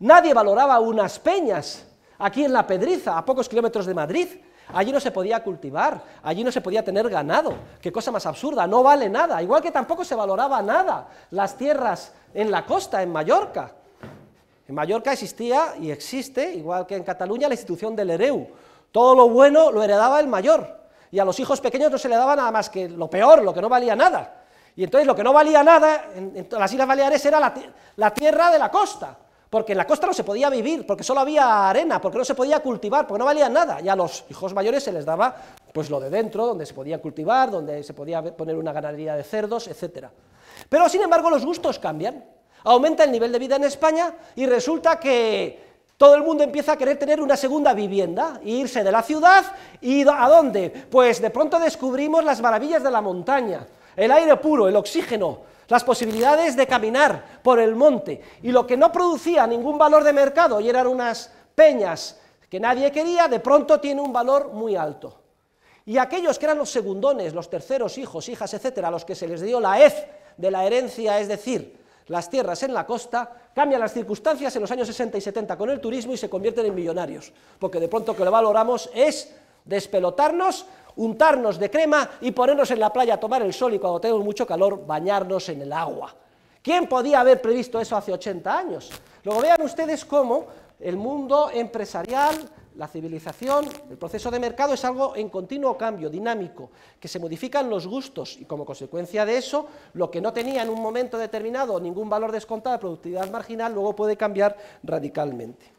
nadie valoraba unas peñas aquí en La Pedriza, a pocos kilómetros de Madrid. Allí no se podía cultivar, allí no se podía tener ganado. Qué cosa más absurda, no vale nada. Igual que tampoco se valoraba nada las tierras en la costa, en Mallorca. En Mallorca existía y existe, igual que en Cataluña, la institución del hereu. Todo lo bueno lo heredaba el mayor, y a los hijos pequeños no se le daba nada más que lo peor, lo que no valía nada. Y entonces lo que no valía nada en, las Islas Baleares era la, tierra de la costa, porque en la costa no se podía vivir, porque solo había arena, porque no se podía cultivar, porque no valía nada. Y a los hijos mayores se les daba pues lo de dentro, donde se podía cultivar, donde se podía poner una ganadería de cerdos, etc. Pero sin embargo los gustos cambian aumenta el nivel de vida en España y resulta que todo el mundo empieza a querer tener una segunda vivienda, e irse de la ciudad y a dónde? Pues de pronto descubrimos las maravillas de la montaña, el aire puro, el oxígeno, las posibilidades de caminar por el monte y lo que no producía ningún valor de mercado y eran unas peñas que nadie quería, de pronto tiene un valor muy alto. Y aquellos que eran los segundones, los terceros hijos, hijas, etcétera, a los que se les dio la hez de la herencia, es decir, las tierras en la costa, cambian las circunstancias en los años 60 y 70 con el turismo y se convierten en millonarios, porque de pronto que lo valoramos es despelotarnos, untarnos de crema y ponernos en la playa a tomar el sol y cuando tenemos mucho calor bañarnos en el agua. ¿Quién podía haber previsto eso hace 80 años? Luego vean ustedes cómo el mundo empresarial la civilización, el proceso de mercado es algo en continuo cambio, dinámico, que se modifican los gustos y como consecuencia de eso, lo que no tenía en un momento determinado ningún valor descontado de productividad marginal, luego puede cambiar radicalmente.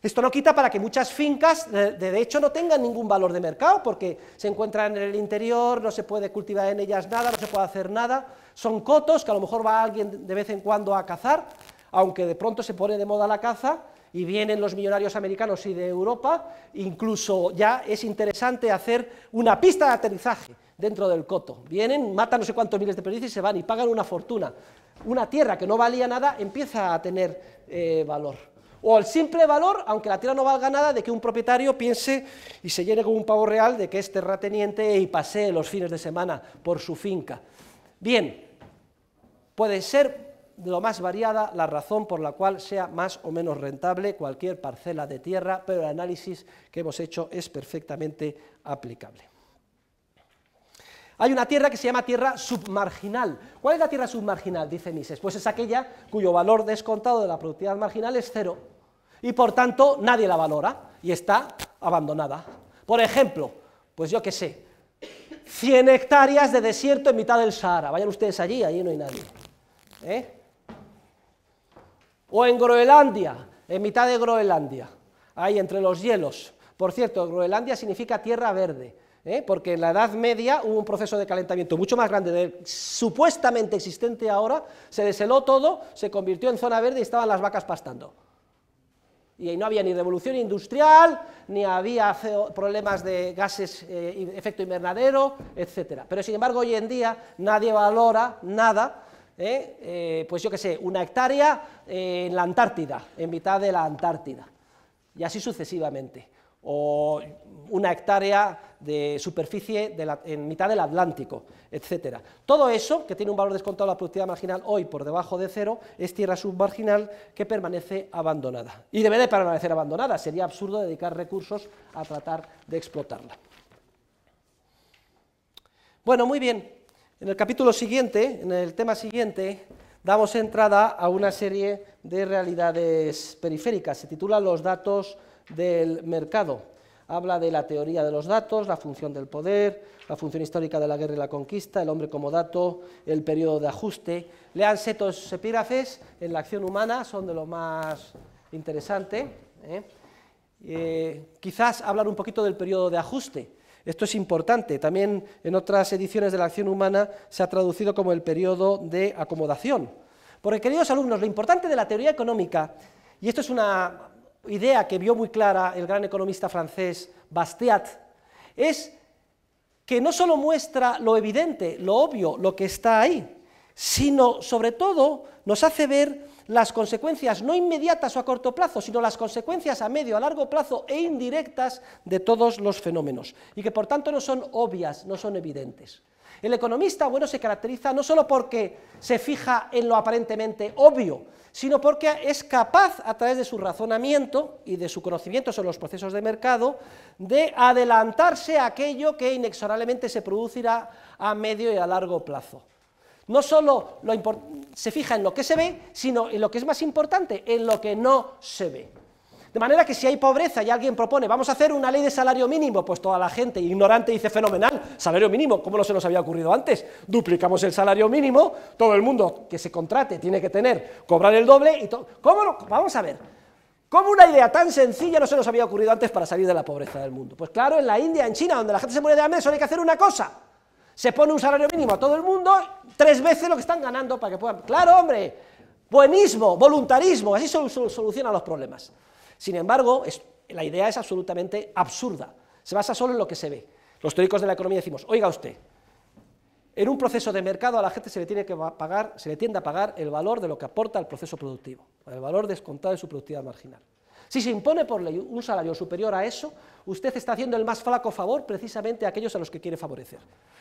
Esto no quita para que muchas fincas, de, hecho, no tengan ningún valor de mercado, porque se encuentran en el interior, no se puede cultivar en ellas nada, no se puede hacer nada. Son cotos que a lo mejor va alguien de vez en cuando a cazar, aunque de pronto se pone de moda la caza, y vienen los millonarios americanos y de Europa, incluso ya es interesante hacer una pista de aterrizaje dentro del coto. Vienen, matan no sé cuántos miles de periodistas y se van y pagan una fortuna. Una tierra que no valía nada empieza a tener eh, valor. O el simple valor, aunque la tierra no valga nada, de que un propietario piense y se llene con un pavo real de que es terrateniente y pasee los fines de semana por su finca. Bien, puede ser lo más variada la razón por la cual sea más o menos rentable cualquier parcela de tierra, pero el análisis que hemos hecho es perfectamente aplicable. Hay una tierra que se llama tierra submarginal. ¿Cuál es la tierra submarginal? Dice Mises. Pues es aquella cuyo valor descontado de la productividad marginal es cero y por tanto nadie la valora y está abandonada. Por ejemplo, pues yo qué sé, 100 hectáreas de desierto en mitad del Sahara. Vayan ustedes allí, allí no hay nadie. ¿Eh? O en Groenlandia, en mitad de Groenlandia, ahí entre los hielos. Por cierto, Groenlandia significa tierra verde, ¿eh? porque en la Edad Media hubo un proceso de calentamiento mucho más grande del supuestamente existente ahora, se desheló todo, se convirtió en zona verde y estaban las vacas pastando. Y ahí no había ni revolución industrial, ni había problemas de gases, eh, efecto invernadero, etc. Pero sin embargo, hoy en día nadie valora nada ¿eh? Eh, pues yo qué sé, una hectárea eh, en la Antártida, en mitad de la Antártida, y así sucesivamente. O una hectárea de superficie en mitad del Atlántico, etcétera. Todo eso, que tiene un valor descontado de la productividad marginal hoy por debajo de cero, es tierra submarginal que permanece abandonada. Y debe de permanecer abandonada, sería absurdo dedicar recursos a tratar de explotarla. Bueno, muy bien. En el capítulo siguiente, en el tema siguiente, damos entrada a una serie de realidades periféricas. Se titula Los datos del mercado. Habla de la teoría de los datos, la función del poder, la función histórica de la guerra y la conquista, el hombre como dato, el periodo de ajuste. Leanse todos epígrafes en la acción humana, son de lo más interesante. ¿eh? Eh, quizás hablar un poquito del periodo de ajuste. Esto es importante. También en otras ediciones de la acción humana se ha traducido como el periodo de acomodación. Porque, queridos alumnos, lo importante de la teoría económica, y esto es una idea que vio muy clara el gran economista francés Bastiat, es que no solo muestra lo evidente, lo obvio, lo que está ahí, sino sobre todo nos hace ver las consecuencias no inmediatas o a corto plazo, sino las consecuencias a medio, a largo plazo e indirectas de todos los fenómenos, y que por tanto no son obvias, no son evidentes. El economista, bueno, se caracteriza no solo porque se fija en lo aparentemente obvio, sino porque es capaz, a través de su razonamiento y de su conocimiento sobre los procesos de mercado, de adelantarse a aquello que inexorablemente se producirá a medio y a largo plazo no solo se fija en lo que se ve, sino en lo que es más importante, en lo que no se ve. De manera que si hay pobreza y alguien propone, vamos a hacer una ley de salario mínimo, pues toda la gente ignorante dice, fenomenal, salario mínimo, ¿cómo no se nos había ocurrido antes? Duplicamos el salario mínimo, todo el mundo que se contrate tiene que tener, cobrar el doble y todo... ¿Cómo no? Vamos a ver, ¿Cómo una idea tan sencilla no se nos había ocurrido antes para salir de la pobreza del mundo? Pues claro, en la India, en China, donde la gente se muere de hambre, solo hay que hacer una cosa se pone un salario mínimo a todo el mundo, tres veces lo que están ganando para que puedan... Claro, hombre, buenismo, voluntarismo, así se solucionan los problemas. Sin embargo, es, la idea es absolutamente absurda, se basa solo en lo que se ve. Los teóricos de la economía decimos, oiga usted, en un proceso de mercado a la gente se le, tiene que pagar, se le tiende a pagar el valor de lo que aporta al proceso productivo, el valor descontado de su productividad marginal. Si se impone por ley un salario superior a eso, usted está haciendo el más flaco favor precisamente a aquellos a los que quiere favorecer.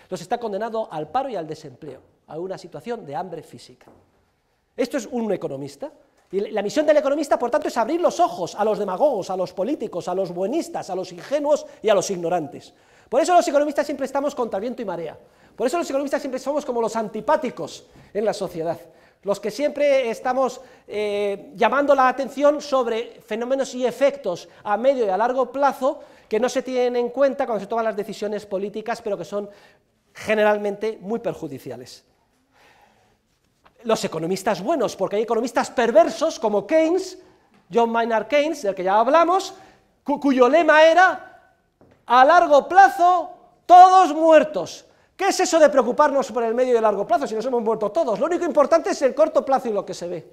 Los está condenado al paro y al desempleo, a una situación de hambre física. Esto es un economista. Y la misión del economista, por tanto, es abrir los ojos a los demagogos, a los políticos, a los buenistas, a los ingenuos y a los ignorantes. Por eso los economistas siempre estamos contra viento y marea. Por eso los economistas siempre somos como los antipáticos en la sociedad los que siempre estamos eh, llamando la atención sobre fenómenos y efectos a medio y a largo plazo que no se tienen en cuenta cuando se toman las decisiones políticas, pero que son generalmente muy perjudiciales. Los economistas buenos, porque hay economistas perversos como Keynes, John Maynard Keynes, del que ya hablamos, cuyo lema era, a largo plazo, todos muertos. ¿Qué es eso de preocuparnos por el medio y el largo plazo si nos hemos muerto todos? Lo único importante es el corto plazo y lo que se ve.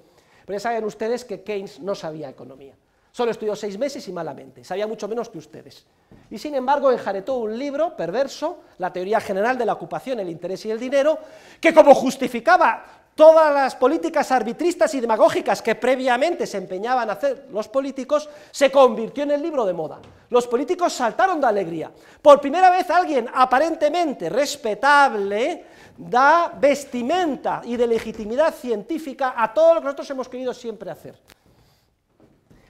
Pero ya saben ustedes que Keynes no sabía economía. Solo estudió seis meses y malamente, sabía mucho menos que ustedes. Y sin embargo enjaretó un libro perverso, La teoría general de la ocupación, el interés y el dinero, que como justificaba Todas las políticas arbitristas y demagógicas que previamente se empeñaban a hacer los políticos se convirtió en el libro de moda. Los políticos saltaron de alegría. Por primera vez alguien aparentemente respetable da vestimenta y de legitimidad científica a todo lo que nosotros hemos querido siempre hacer.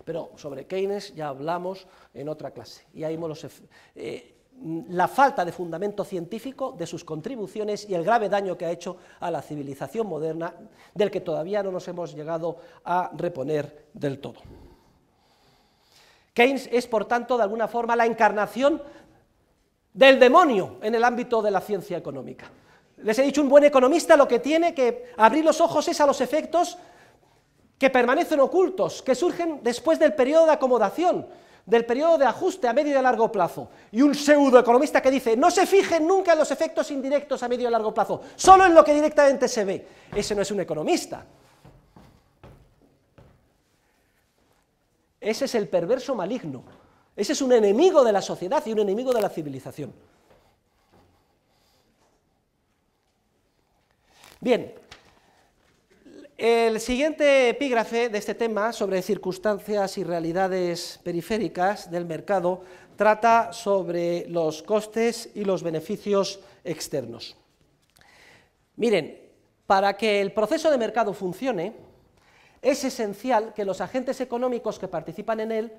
Pero sobre Keynes ya hablamos en otra clase. Y ahí hemos los eh, la falta de fundamento científico de sus contribuciones y el grave daño que ha hecho a la civilización moderna, del que todavía no nos hemos llegado a reponer del todo. Keynes es, por tanto, de alguna forma la encarnación del demonio en el ámbito de la ciencia económica. Les he dicho, un buen economista lo que tiene que abrir los ojos es a los efectos que permanecen ocultos, que surgen después del periodo de acomodación, del periodo de ajuste a medio y largo plazo y un pseudoeconomista que dice no se fijen nunca en los efectos indirectos a medio y largo plazo, solo en lo que directamente se ve, ese no es un economista. Ese es el perverso maligno, ese es un enemigo de la sociedad y un enemigo de la civilización. Bien, el siguiente epígrafe de este tema sobre circunstancias y realidades periféricas del mercado trata sobre los costes y los beneficios externos. Miren, para que el proceso de mercado funcione, es esencial que los agentes económicos que participan en él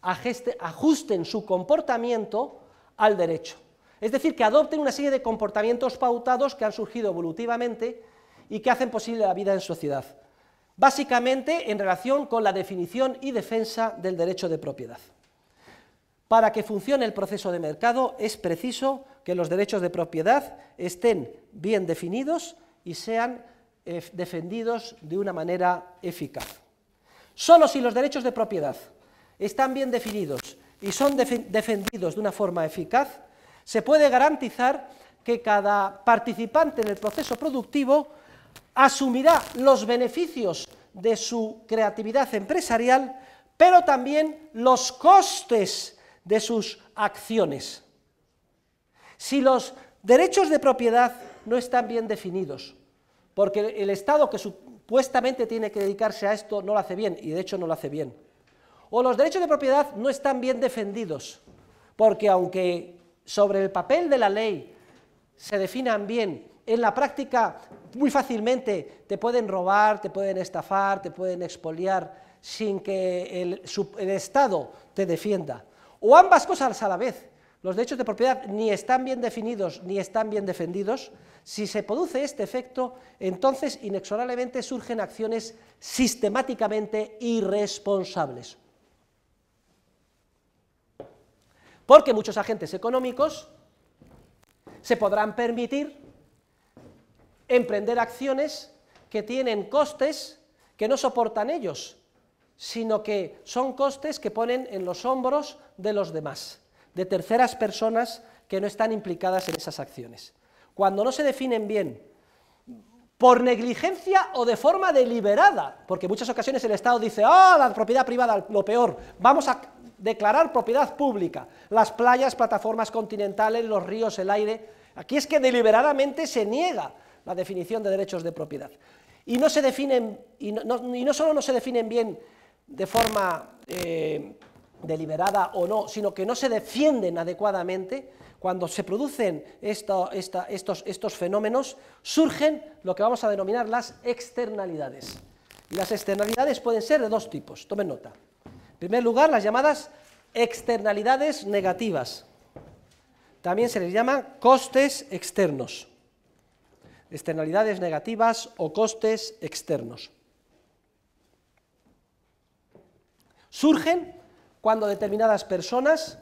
ajusten su comportamiento al derecho. Es decir, que adopten una serie de comportamientos pautados que han surgido evolutivamente y que hacen posible la vida en sociedad, básicamente en relación con la definición y defensa del derecho de propiedad. Para que funcione el proceso de mercado es preciso que los derechos de propiedad estén bien definidos y sean eh, defendidos de una manera eficaz. Solo si los derechos de propiedad están bien definidos y son defendidos de una forma eficaz, se puede garantizar que cada participante en el proceso productivo asumirá los beneficios de su creatividad empresarial, pero también los costes de sus acciones. Si los derechos de propiedad no están bien definidos, porque el Estado que supuestamente tiene que dedicarse a esto no lo hace bien, y de hecho no lo hace bien, o los derechos de propiedad no están bien defendidos, porque aunque sobre el papel de la ley se definan bien en la práctica muy fácilmente te pueden robar, te pueden estafar, te pueden expoliar sin que el, Estado te defienda. O ambas cosas a la vez. Los derechos de propiedad ni están bien definidos ni están bien defendidos. Si se produce este efecto, entonces inexorablemente surgen acciones sistemáticamente irresponsables. Porque muchos agentes económicos se podrán permitir emprender acciones que tienen costes que no soportan ellos, sino que son costes que ponen en los hombros de los demás, de terceras personas que no están implicadas en esas acciones. Cuando no se definen bien, por negligencia o de forma deliberada, porque muchas ocasiones el Estado dice, ah, la propiedad privada, lo peor, vamos a declarar propiedad pública, las playas, plataformas continentales, los ríos, el aire, aquí es que deliberadamente se niega la definición de derechos de propiedad. Y no, se definen, y no, solo no se definen bien de forma eh, deliberada o no, sino que no se defienden adecuadamente, cuando se producen estos, estos fenómenos, surgen lo que vamos a denominar las externalidades. Y las externalidades pueden ser de dos tipos, tomen nota. En primer lugar, las llamadas externalidades negativas. También se les llama costes externos externalidades negativas o costes externos. Surgen cuando determinadas personas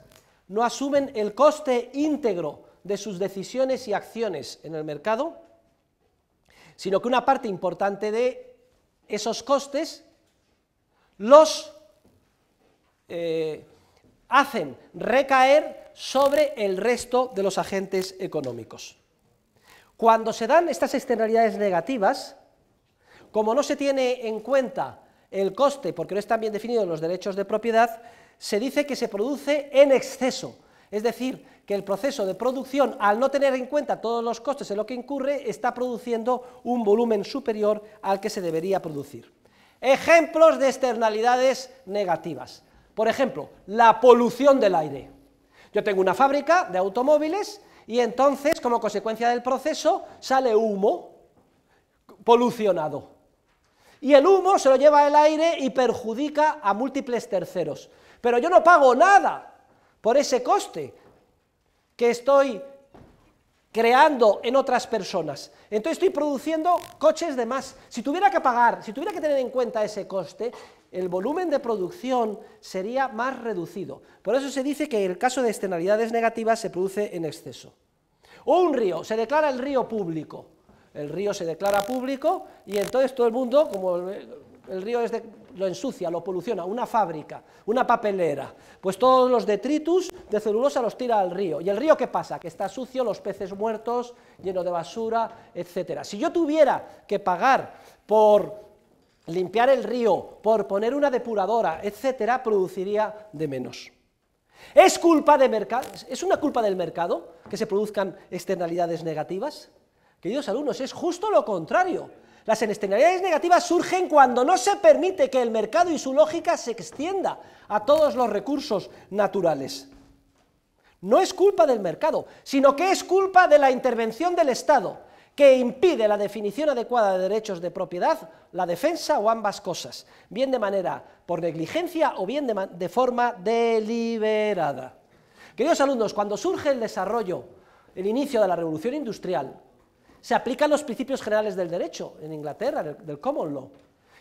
no asumen el coste íntegro de sus decisiones y acciones en el mercado, sino que una parte importante de esos costes los eh, hacen recaer sobre el resto de los agentes económicos. Cuando se dan estas externalidades negativas, como no se tiene en cuenta el coste, porque no están bien definidos los derechos de propiedad, se dice que se produce en exceso. Es decir, que el proceso de producción, al no tener en cuenta todos los costes en lo que incurre, está produciendo un volumen superior al que se debería producir. Ejemplos de externalidades negativas. Por ejemplo, la polución del aire. Yo tengo una fábrica de automóviles y entonces, como consecuencia del proceso, sale humo polucionado. Y el humo se lo lleva el aire y perjudica a múltiples terceros. Pero yo no pago nada por ese coste que estoy creando en otras personas. Entonces estoy produciendo coches de más. Si tuviera que pagar, si tuviera que tener en cuenta ese coste, el volumen de producción sería más reducido. Por eso se dice que el caso de externalidades negativas se produce en exceso. O un río, se declara el río público. El río se declara público y entonces todo el mundo, como el río lo ensucia, lo poluciona, una fábrica, una papelera, pues todos los detritus de celulosa los tira al río. ¿Y el río qué pasa? Que está sucio, los peces muertos, lleno de basura, etc. Si yo tuviera que pagar por limpiar el río, por poner una depuradora, etcétera, produciría de menos. ¿Es, culpa de mercado? ¿Es una culpa del mercado que se produzcan externalidades negativas? Queridos alumnos, es justo lo contrario. Las externalidades negativas surgen cuando no se permite que el mercado y su lógica se extienda a todos los recursos naturales. No es culpa del mercado, sino que es culpa de la intervención del Estado, que impide la definición adecuada de derechos de propiedad, la defensa o ambas cosas, bien de manera por negligencia o bien de, forma deliberada. Queridos alumnos, cuando surge el desarrollo, el inicio de la revolución industrial, se aplican los principios generales del derecho en Inglaterra, del, del common law.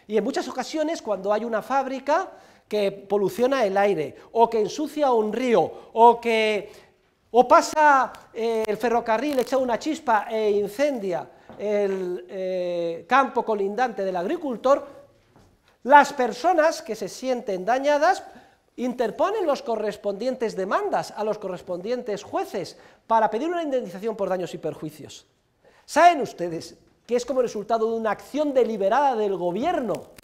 Y en muchas ocasiones, cuando hay una fábrica que poluciona el aire, o que ensucia un río, o que o pasa eh, el ferrocarril, echa una chispa e incendia el eh, campo colindante del agricultor, las personas que se sienten dañadas interponen los correspondientes demandas a los correspondientes jueces para pedir una indemnización por daños y perjuicios. ¿Saben ustedes que es como resultado de una acción deliberada del gobierno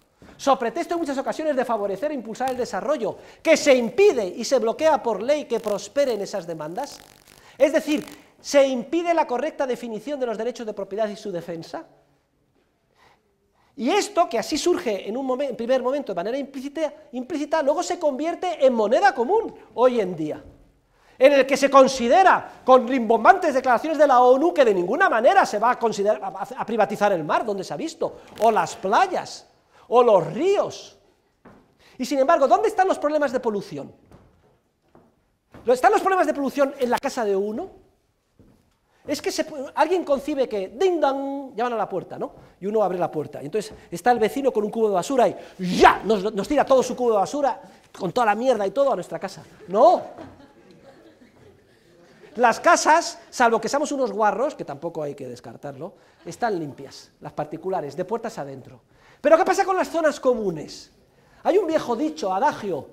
sobre pretexto en muchas ocasiones de favorecer e impulsar el desarrollo, que se impide y se bloquea por ley que prosperen esas demandas. Es decir, se impide la correcta definición de los derechos de propiedad y su defensa. Y esto, que así surge en un primer momento de manera implícita, implícita, luego se convierte en moneda común hoy en día, en el que se considera, con rimbombantes declaraciones de la ONU, que de ninguna manera se va a, considerar, a privatizar el mar, donde se ha visto, o las playas o los ríos. Y sin embargo, ¿dónde están los problemas de polución? ¿Están los problemas de polución en la casa de uno? Es que alguien concibe que ding dong, llaman a la puerta, ¿no? Y uno abre la puerta. Y entonces está el vecino con un cubo de basura y ¡ya! Nos, nos tira todo su cubo de basura con toda la mierda y todo a nuestra casa. ¡No! Las casas, salvo que seamos unos guarros, que tampoco hay que descartarlo, están limpias, las particulares, de puertas adentro. Pero ¿qué pasa con las zonas comunes? Hay un viejo dicho, adagio,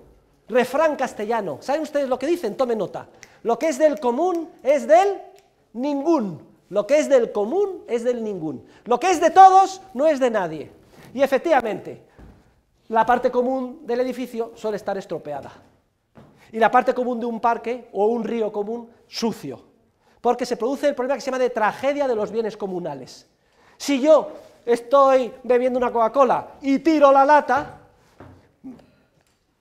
refrán castellano. ¿Saben ustedes lo que dicen? Tomen nota. Lo que es del común es del ningún. Lo que es del común es del ningún. Lo que es de todos no es de nadie. Y efectivamente, la parte común del edificio suele estar estropeada. Y la parte común de un parque o un río común sucio. Porque se produce el problema que se llama de tragedia de los bienes comunales. Si yo estoy bebiendo una Coca-Cola y tiro la lata,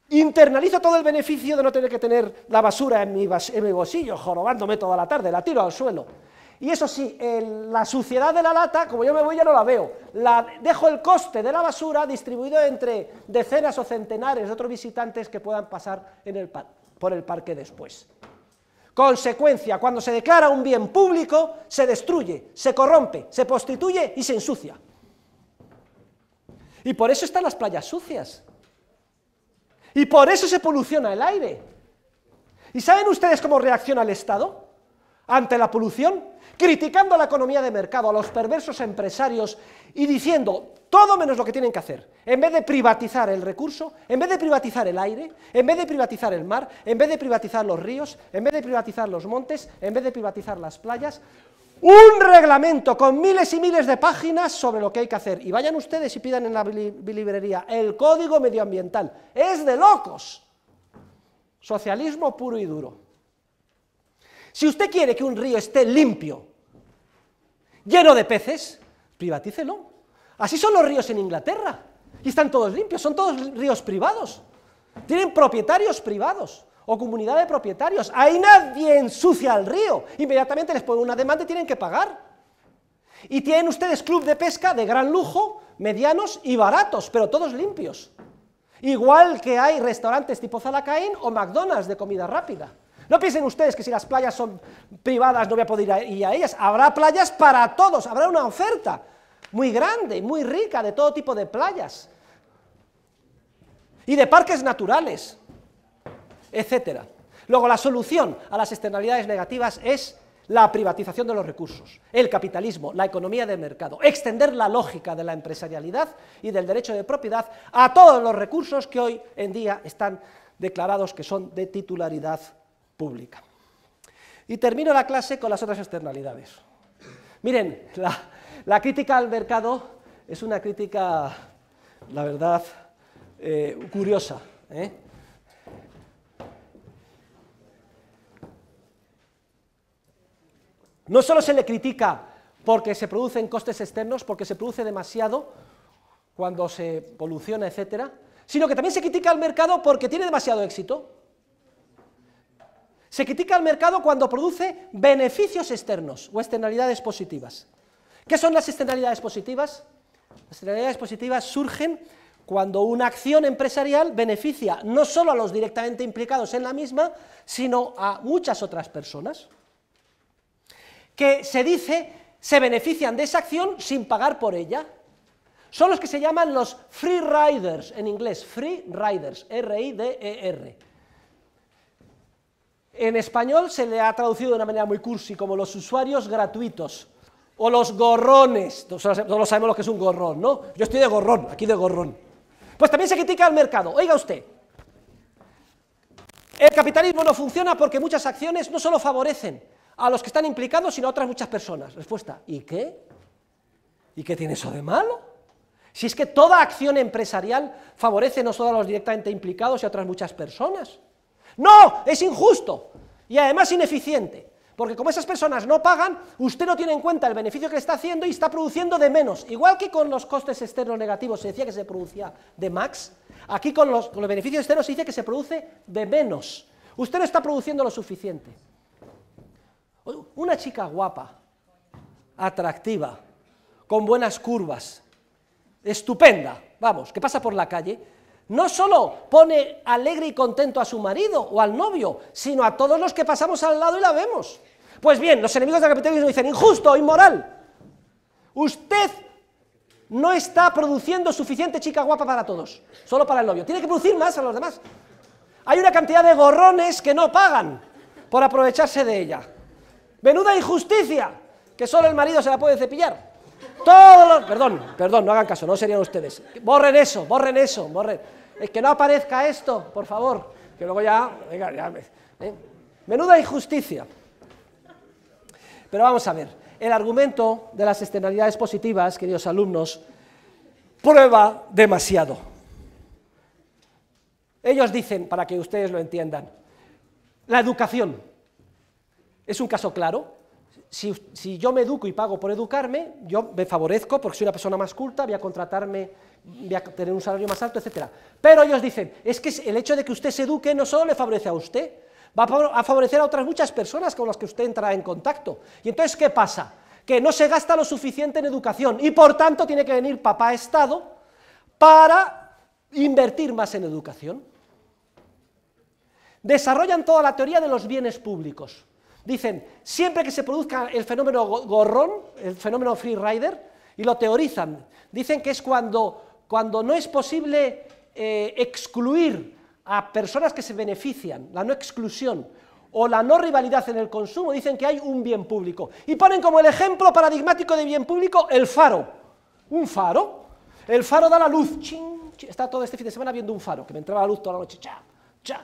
internalizo todo el beneficio de no tener que tener la basura en mi, bolsillo, jorobándome toda la tarde, la tiro al suelo. Y eso sí, la suciedad de la lata, como yo me voy ya no la veo, la, dejo el coste de la basura distribuido entre decenas o centenares de otros visitantes que puedan pasar por el parque después. Consecuencia, cuando se declara un bien público, se destruye, se corrompe, se prostituye y se ensucia. Y por eso están las playas sucias. Y por eso se poluciona el aire. ¿Y saben ustedes cómo reacciona el Estado ante la polución? Criticando a la economía de mercado, a los perversos empresarios y diciendo todo menos lo que tienen que hacer. En vez de privatizar el recurso, en vez de privatizar el aire, en vez de privatizar el mar, en vez de privatizar los ríos, en vez de privatizar los montes, en vez de privatizar las playas, un reglamento con miles y miles de páginas sobre lo que hay que hacer. Y vayan ustedes y pidan en la librería el código medioambiental. Es de locos. Socialismo puro y duro. Si usted quiere que un río esté limpio, lleno de peces, privatícelo. Así son los ríos en Inglaterra. Y están todos limpios, son todos ríos privados. Tienen propietarios privados o comunidad de propietarios. Ahí nadie ensucia el río. Inmediatamente les ponen una demanda y tienen que pagar. Y tienen ustedes club de pesca de gran lujo, medianos y baratos, pero todos limpios. Igual que hay restaurantes tipo Zalacaín o McDonald's de comida rápida. No piensen ustedes que si las playas son privadas no voy a poder ir a ellas. Habrá playas para todos, habrá una oferta muy grande, muy rica de todo tipo de playas. Y de parques naturales etcétera Luego, la solución a las externalidades negativas es la privatización de los recursos, el capitalismo, la economía de mercado, extender la lógica de la empresarialidad y del derecho de propiedad a todos los recursos que hoy en día están declarados que son de titularidad pública. Y termino la clase con las otras externalidades. Miren, la, crítica al mercado es una crítica, la verdad, eh, curiosa. ¿eh? No solo se le critica porque se producen costes externos, porque se produce demasiado cuando se poluciona, etcétera, sino que también se critica al mercado porque tiene demasiado éxito. Se critica al mercado cuando produce beneficios externos o externalidades positivas. ¿Qué son las externalidades positivas? Las externalidades positivas surgen cuando una acción empresarial beneficia no solo a los directamente implicados en la misma, sino a muchas otras personas que se dice se benefician de esa acción sin pagar por ella. Son los que se llaman los free riders, en inglés, free riders, R-I-D-E-R. E en español se le ha traducido de una manera muy cursi como los usuarios gratuitos o los gorrones. Todos sabemos lo que es un gorrón, ¿no? Yo estoy de gorrón, aquí de gorrón. Pues también se critica al mercado. Oiga usted, el capitalismo no funciona porque muchas acciones no solo favorecen, a los que están implicados, sino a otras muchas personas. Respuesta, ¿y qué? ¿Y qué tiene eso de malo? Si es que toda acción empresarial favorece no solo a los directamente implicados y a otras muchas personas. No, es injusto y además ineficiente. Porque como esas personas no pagan, usted no tiene en cuenta el beneficio que está haciendo y está produciendo de menos. Igual que con los costes externos negativos se decía que se producía de max, aquí con los, con los beneficios externos se dice que se produce de menos. Usted no está produciendo lo suficiente. Una chica guapa, atractiva, con buenas curvas, estupenda, vamos, que pasa por la calle, no solo pone alegre y contento a su marido o al novio, sino a todos los que pasamos al lado y la vemos. Pues bien, los enemigos del capitalismo dicen injusto, inmoral. Usted no está produciendo suficiente chica guapa para todos, solo para el novio. Tiene que producir más a los demás. Hay una cantidad de gorrones que no pagan por aprovecharse de ella. Menuda injusticia, que solo el marido se la puede cepillar. Todos los... Perdón, perdón, no hagan caso, no serían ustedes. Borren eso, borren eso, borren. Es que no aparezca esto, por favor, que luego ya... Venga, ya ¿eh? Menuda injusticia. Pero vamos a ver, el argumento de las externalidades positivas, queridos alumnos, prueba demasiado. Ellos dicen, para que ustedes lo entiendan, la educación. Es un caso claro. Si, yo me educo y pago por educarme, yo me favorezco porque soy una persona más culta, voy a contratarme, voy a tener un salario más alto, etc. Pero ellos dicen, es que el hecho de que usted se eduque no solo le favorece a usted, va a favorecer a otras muchas personas con las que usted entra en contacto. Y entonces, ¿qué pasa? Que no se gasta lo suficiente en educación y por tanto tiene que venir papá Estado para invertir más en educación. Desarrollan toda la teoría de los bienes públicos. Dicen, siempre que se produzca el fenómeno gorrón, el fenómeno free rider, y lo teorizan, dicen que es cuando, no es posible eh, excluir a personas que se benefician, la no exclusión o la no rivalidad en el consumo, dicen que hay un bien público. Y ponen como el ejemplo paradigmático de bien público el faro. Un faro. El faro da la luz. Está todo este fin de semana viendo un faro, que me entraba la luz toda la noche. Cha, cha,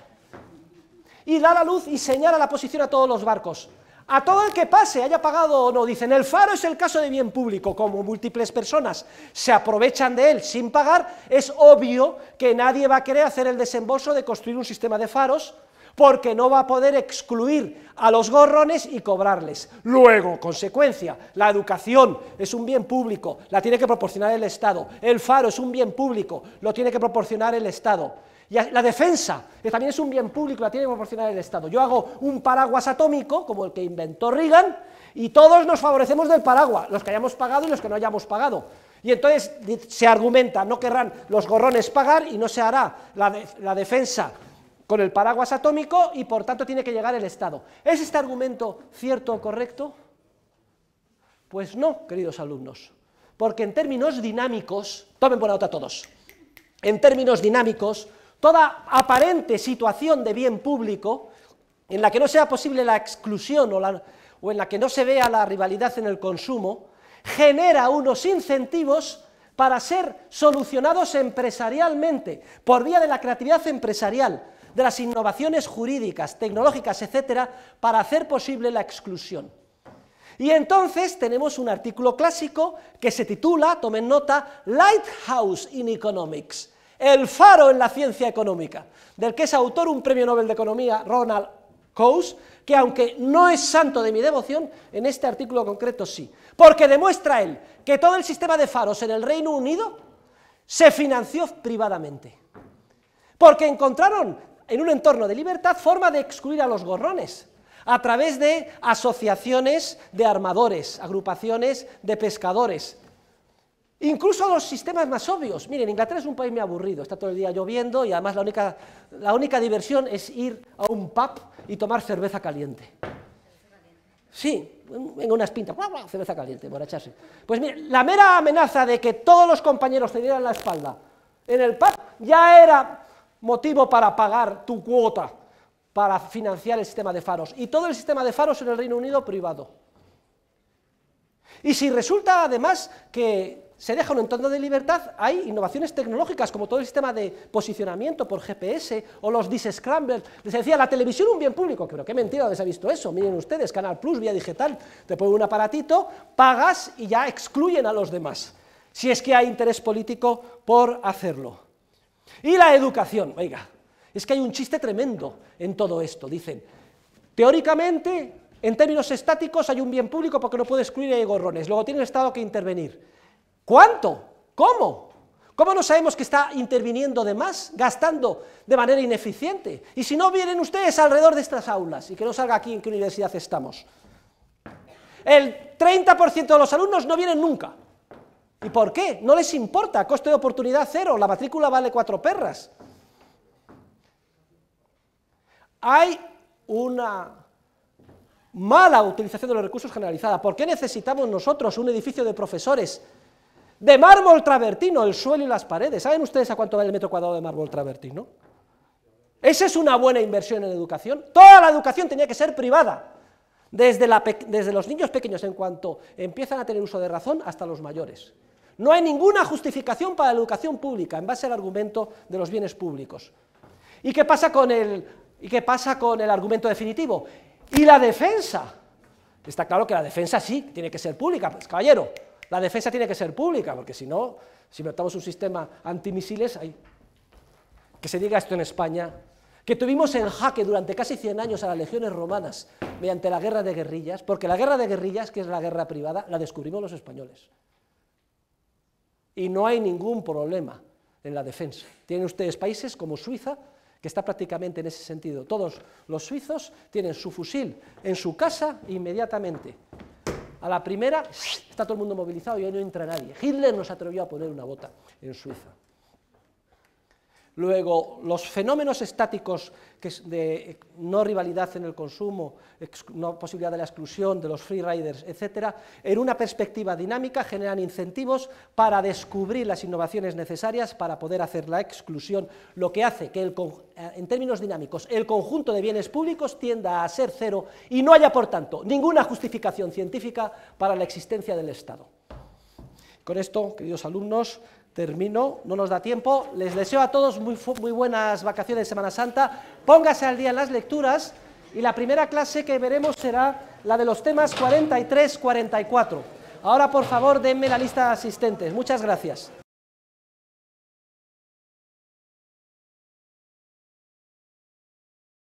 y da la luz y señala la posición a todos los barcos. A todo el que pase, haya pagado o no, dicen, el faro es el caso de bien público, como múltiples personas se aprovechan de él sin pagar, es obvio que nadie va a querer hacer el desembolso de construir un sistema de faros porque no va a poder excluir a los gorrones y cobrarles. Luego, consecuencia, la educación es un bien público, la tiene que proporcionar el Estado, el faro es un bien público, lo tiene que proporcionar el Estado. Y la defensa, que también es un bien público, la tiene que proporcionar el Estado. Yo hago un paraguas atómico, como el que inventó Reagan, y todos nos favorecemos del paraguas, los que hayamos pagado y los que no hayamos pagado. Y entonces se argumenta, no querrán los gorrones pagar y no se hará la, defensa con el paraguas atómico y por tanto tiene que llegar el Estado. ¿Es este argumento cierto o correcto? Pues no, queridos alumnos, porque en términos dinámicos, tomen buena nota todos, en términos dinámicos, toda aparente situación de bien público en la que no sea posible la exclusión o, en la que no se vea la rivalidad en el consumo, genera unos incentivos para ser solucionados empresarialmente, por vía de la creatividad empresarial, de las innovaciones jurídicas, tecnológicas, etcétera, para hacer posible la exclusión. Y entonces tenemos un artículo clásico que se titula, tomen nota, Lighthouse in Economics, el faro en la ciencia económica, del que es autor un premio Nobel de Economía, Ronald Coase, que aunque no es santo de mi devoción, en este artículo concreto sí, porque demuestra él que todo el sistema de faros en el Reino Unido se financió privadamente, porque encontraron en un entorno de libertad forma de excluir a los gorrones, a través de asociaciones de armadores, agrupaciones de pescadores, Incluso los sistemas más obvios. Miren, Inglaterra es un país muy aburrido, está todo el día lloviendo y además la única, la única diversión es ir a un pub y tomar cerveza caliente. Sí, en unas pintas, cerveza caliente, borracharse. Pues miren, la mera amenaza de que todos los compañeros te dieran la espalda en el pub ya era motivo para pagar tu cuota para financiar el sistema de faros. Y todo el sistema de faros en el Reino Unido privado. Y si resulta además que se deja un entorno de libertad, hay innovaciones tecnológicas como todo el sistema de posicionamiento por GPS o los discramblers. Les decía, la televisión un bien público, pero qué mentira ¿dónde se ha visto eso. Miren ustedes, Canal Plus, vía digital, te ponen un aparatito, pagas y ya excluyen a los demás, si es que hay interés político por hacerlo. Y la educación, oiga, es que hay un chiste tremendo en todo esto, dicen. Teóricamente, en términos estáticos, hay un bien público porque no puede excluir a gorrones, luego tiene el Estado que intervenir. ¿Cuánto? ¿Cómo? ¿Cómo no sabemos que está interviniendo de más, gastando de manera ineficiente? Y si no vienen ustedes alrededor de estas aulas y que no salga aquí en qué universidad estamos. El 30% de los alumnos no vienen nunca. ¿Y por qué? No les importa, coste de oportunidad cero, la matrícula vale cuatro perras. Hay una mala utilización de los recursos generalizada. ¿Por qué necesitamos nosotros un edificio de profesores de mármol travertino, el suelo y las paredes. ¿Saben ustedes a cuánto vale el metro cuadrado de mármol travertino? Esa es una buena inversión en educación. Toda la educación tenía que ser privada, desde, los niños pequeños en cuanto empiezan a tener uso de razón hasta los mayores. No hay ninguna justificación para la educación pública en base al argumento de los bienes públicos. ¿Y qué pasa con el, y qué pasa con el argumento definitivo? Y la defensa. Está claro que la defensa sí, tiene que ser pública, pues caballero. La defensa tiene que ser pública, porque si no, si metamos un sistema antimisiles, hay... que se diga esto en España, que tuvimos en jaque durante casi 100 años a las legiones romanas mediante la guerra de guerrillas, porque la guerra de guerrillas, que es la guerra privada, la descubrimos los españoles. Y no hay ningún problema en la defensa. Tienen ustedes países como Suiza, que está prácticamente en ese sentido. Todos los suizos tienen su fusil en su casa inmediatamente a la primera está todo el mundo movilizado y ahí no entra nadie. Hitler no se atrevió a poner una bota en Suiza. Luego, los fenómenos estáticos de eh, no rivalidad en el consumo, no posibilidad de la exclusión de los free riders, etc., en una perspectiva dinámica generan incentivos para descubrir las innovaciones necesarias para poder hacer la exclusión, lo que hace que, eh, en términos dinámicos, el conjunto de bienes públicos tienda a ser cero y no haya, por tanto, ninguna justificación científica para la existencia del Estado. Con esto, queridos alumnos, termino, no nos da tiempo. Les deseo a todos muy, buenas vacaciones de Semana Santa. Póngase al día en las lecturas y la primera clase que veremos será la de los temas 43-44. Ahora, por favor, denme la lista de asistentes. Muchas gracias.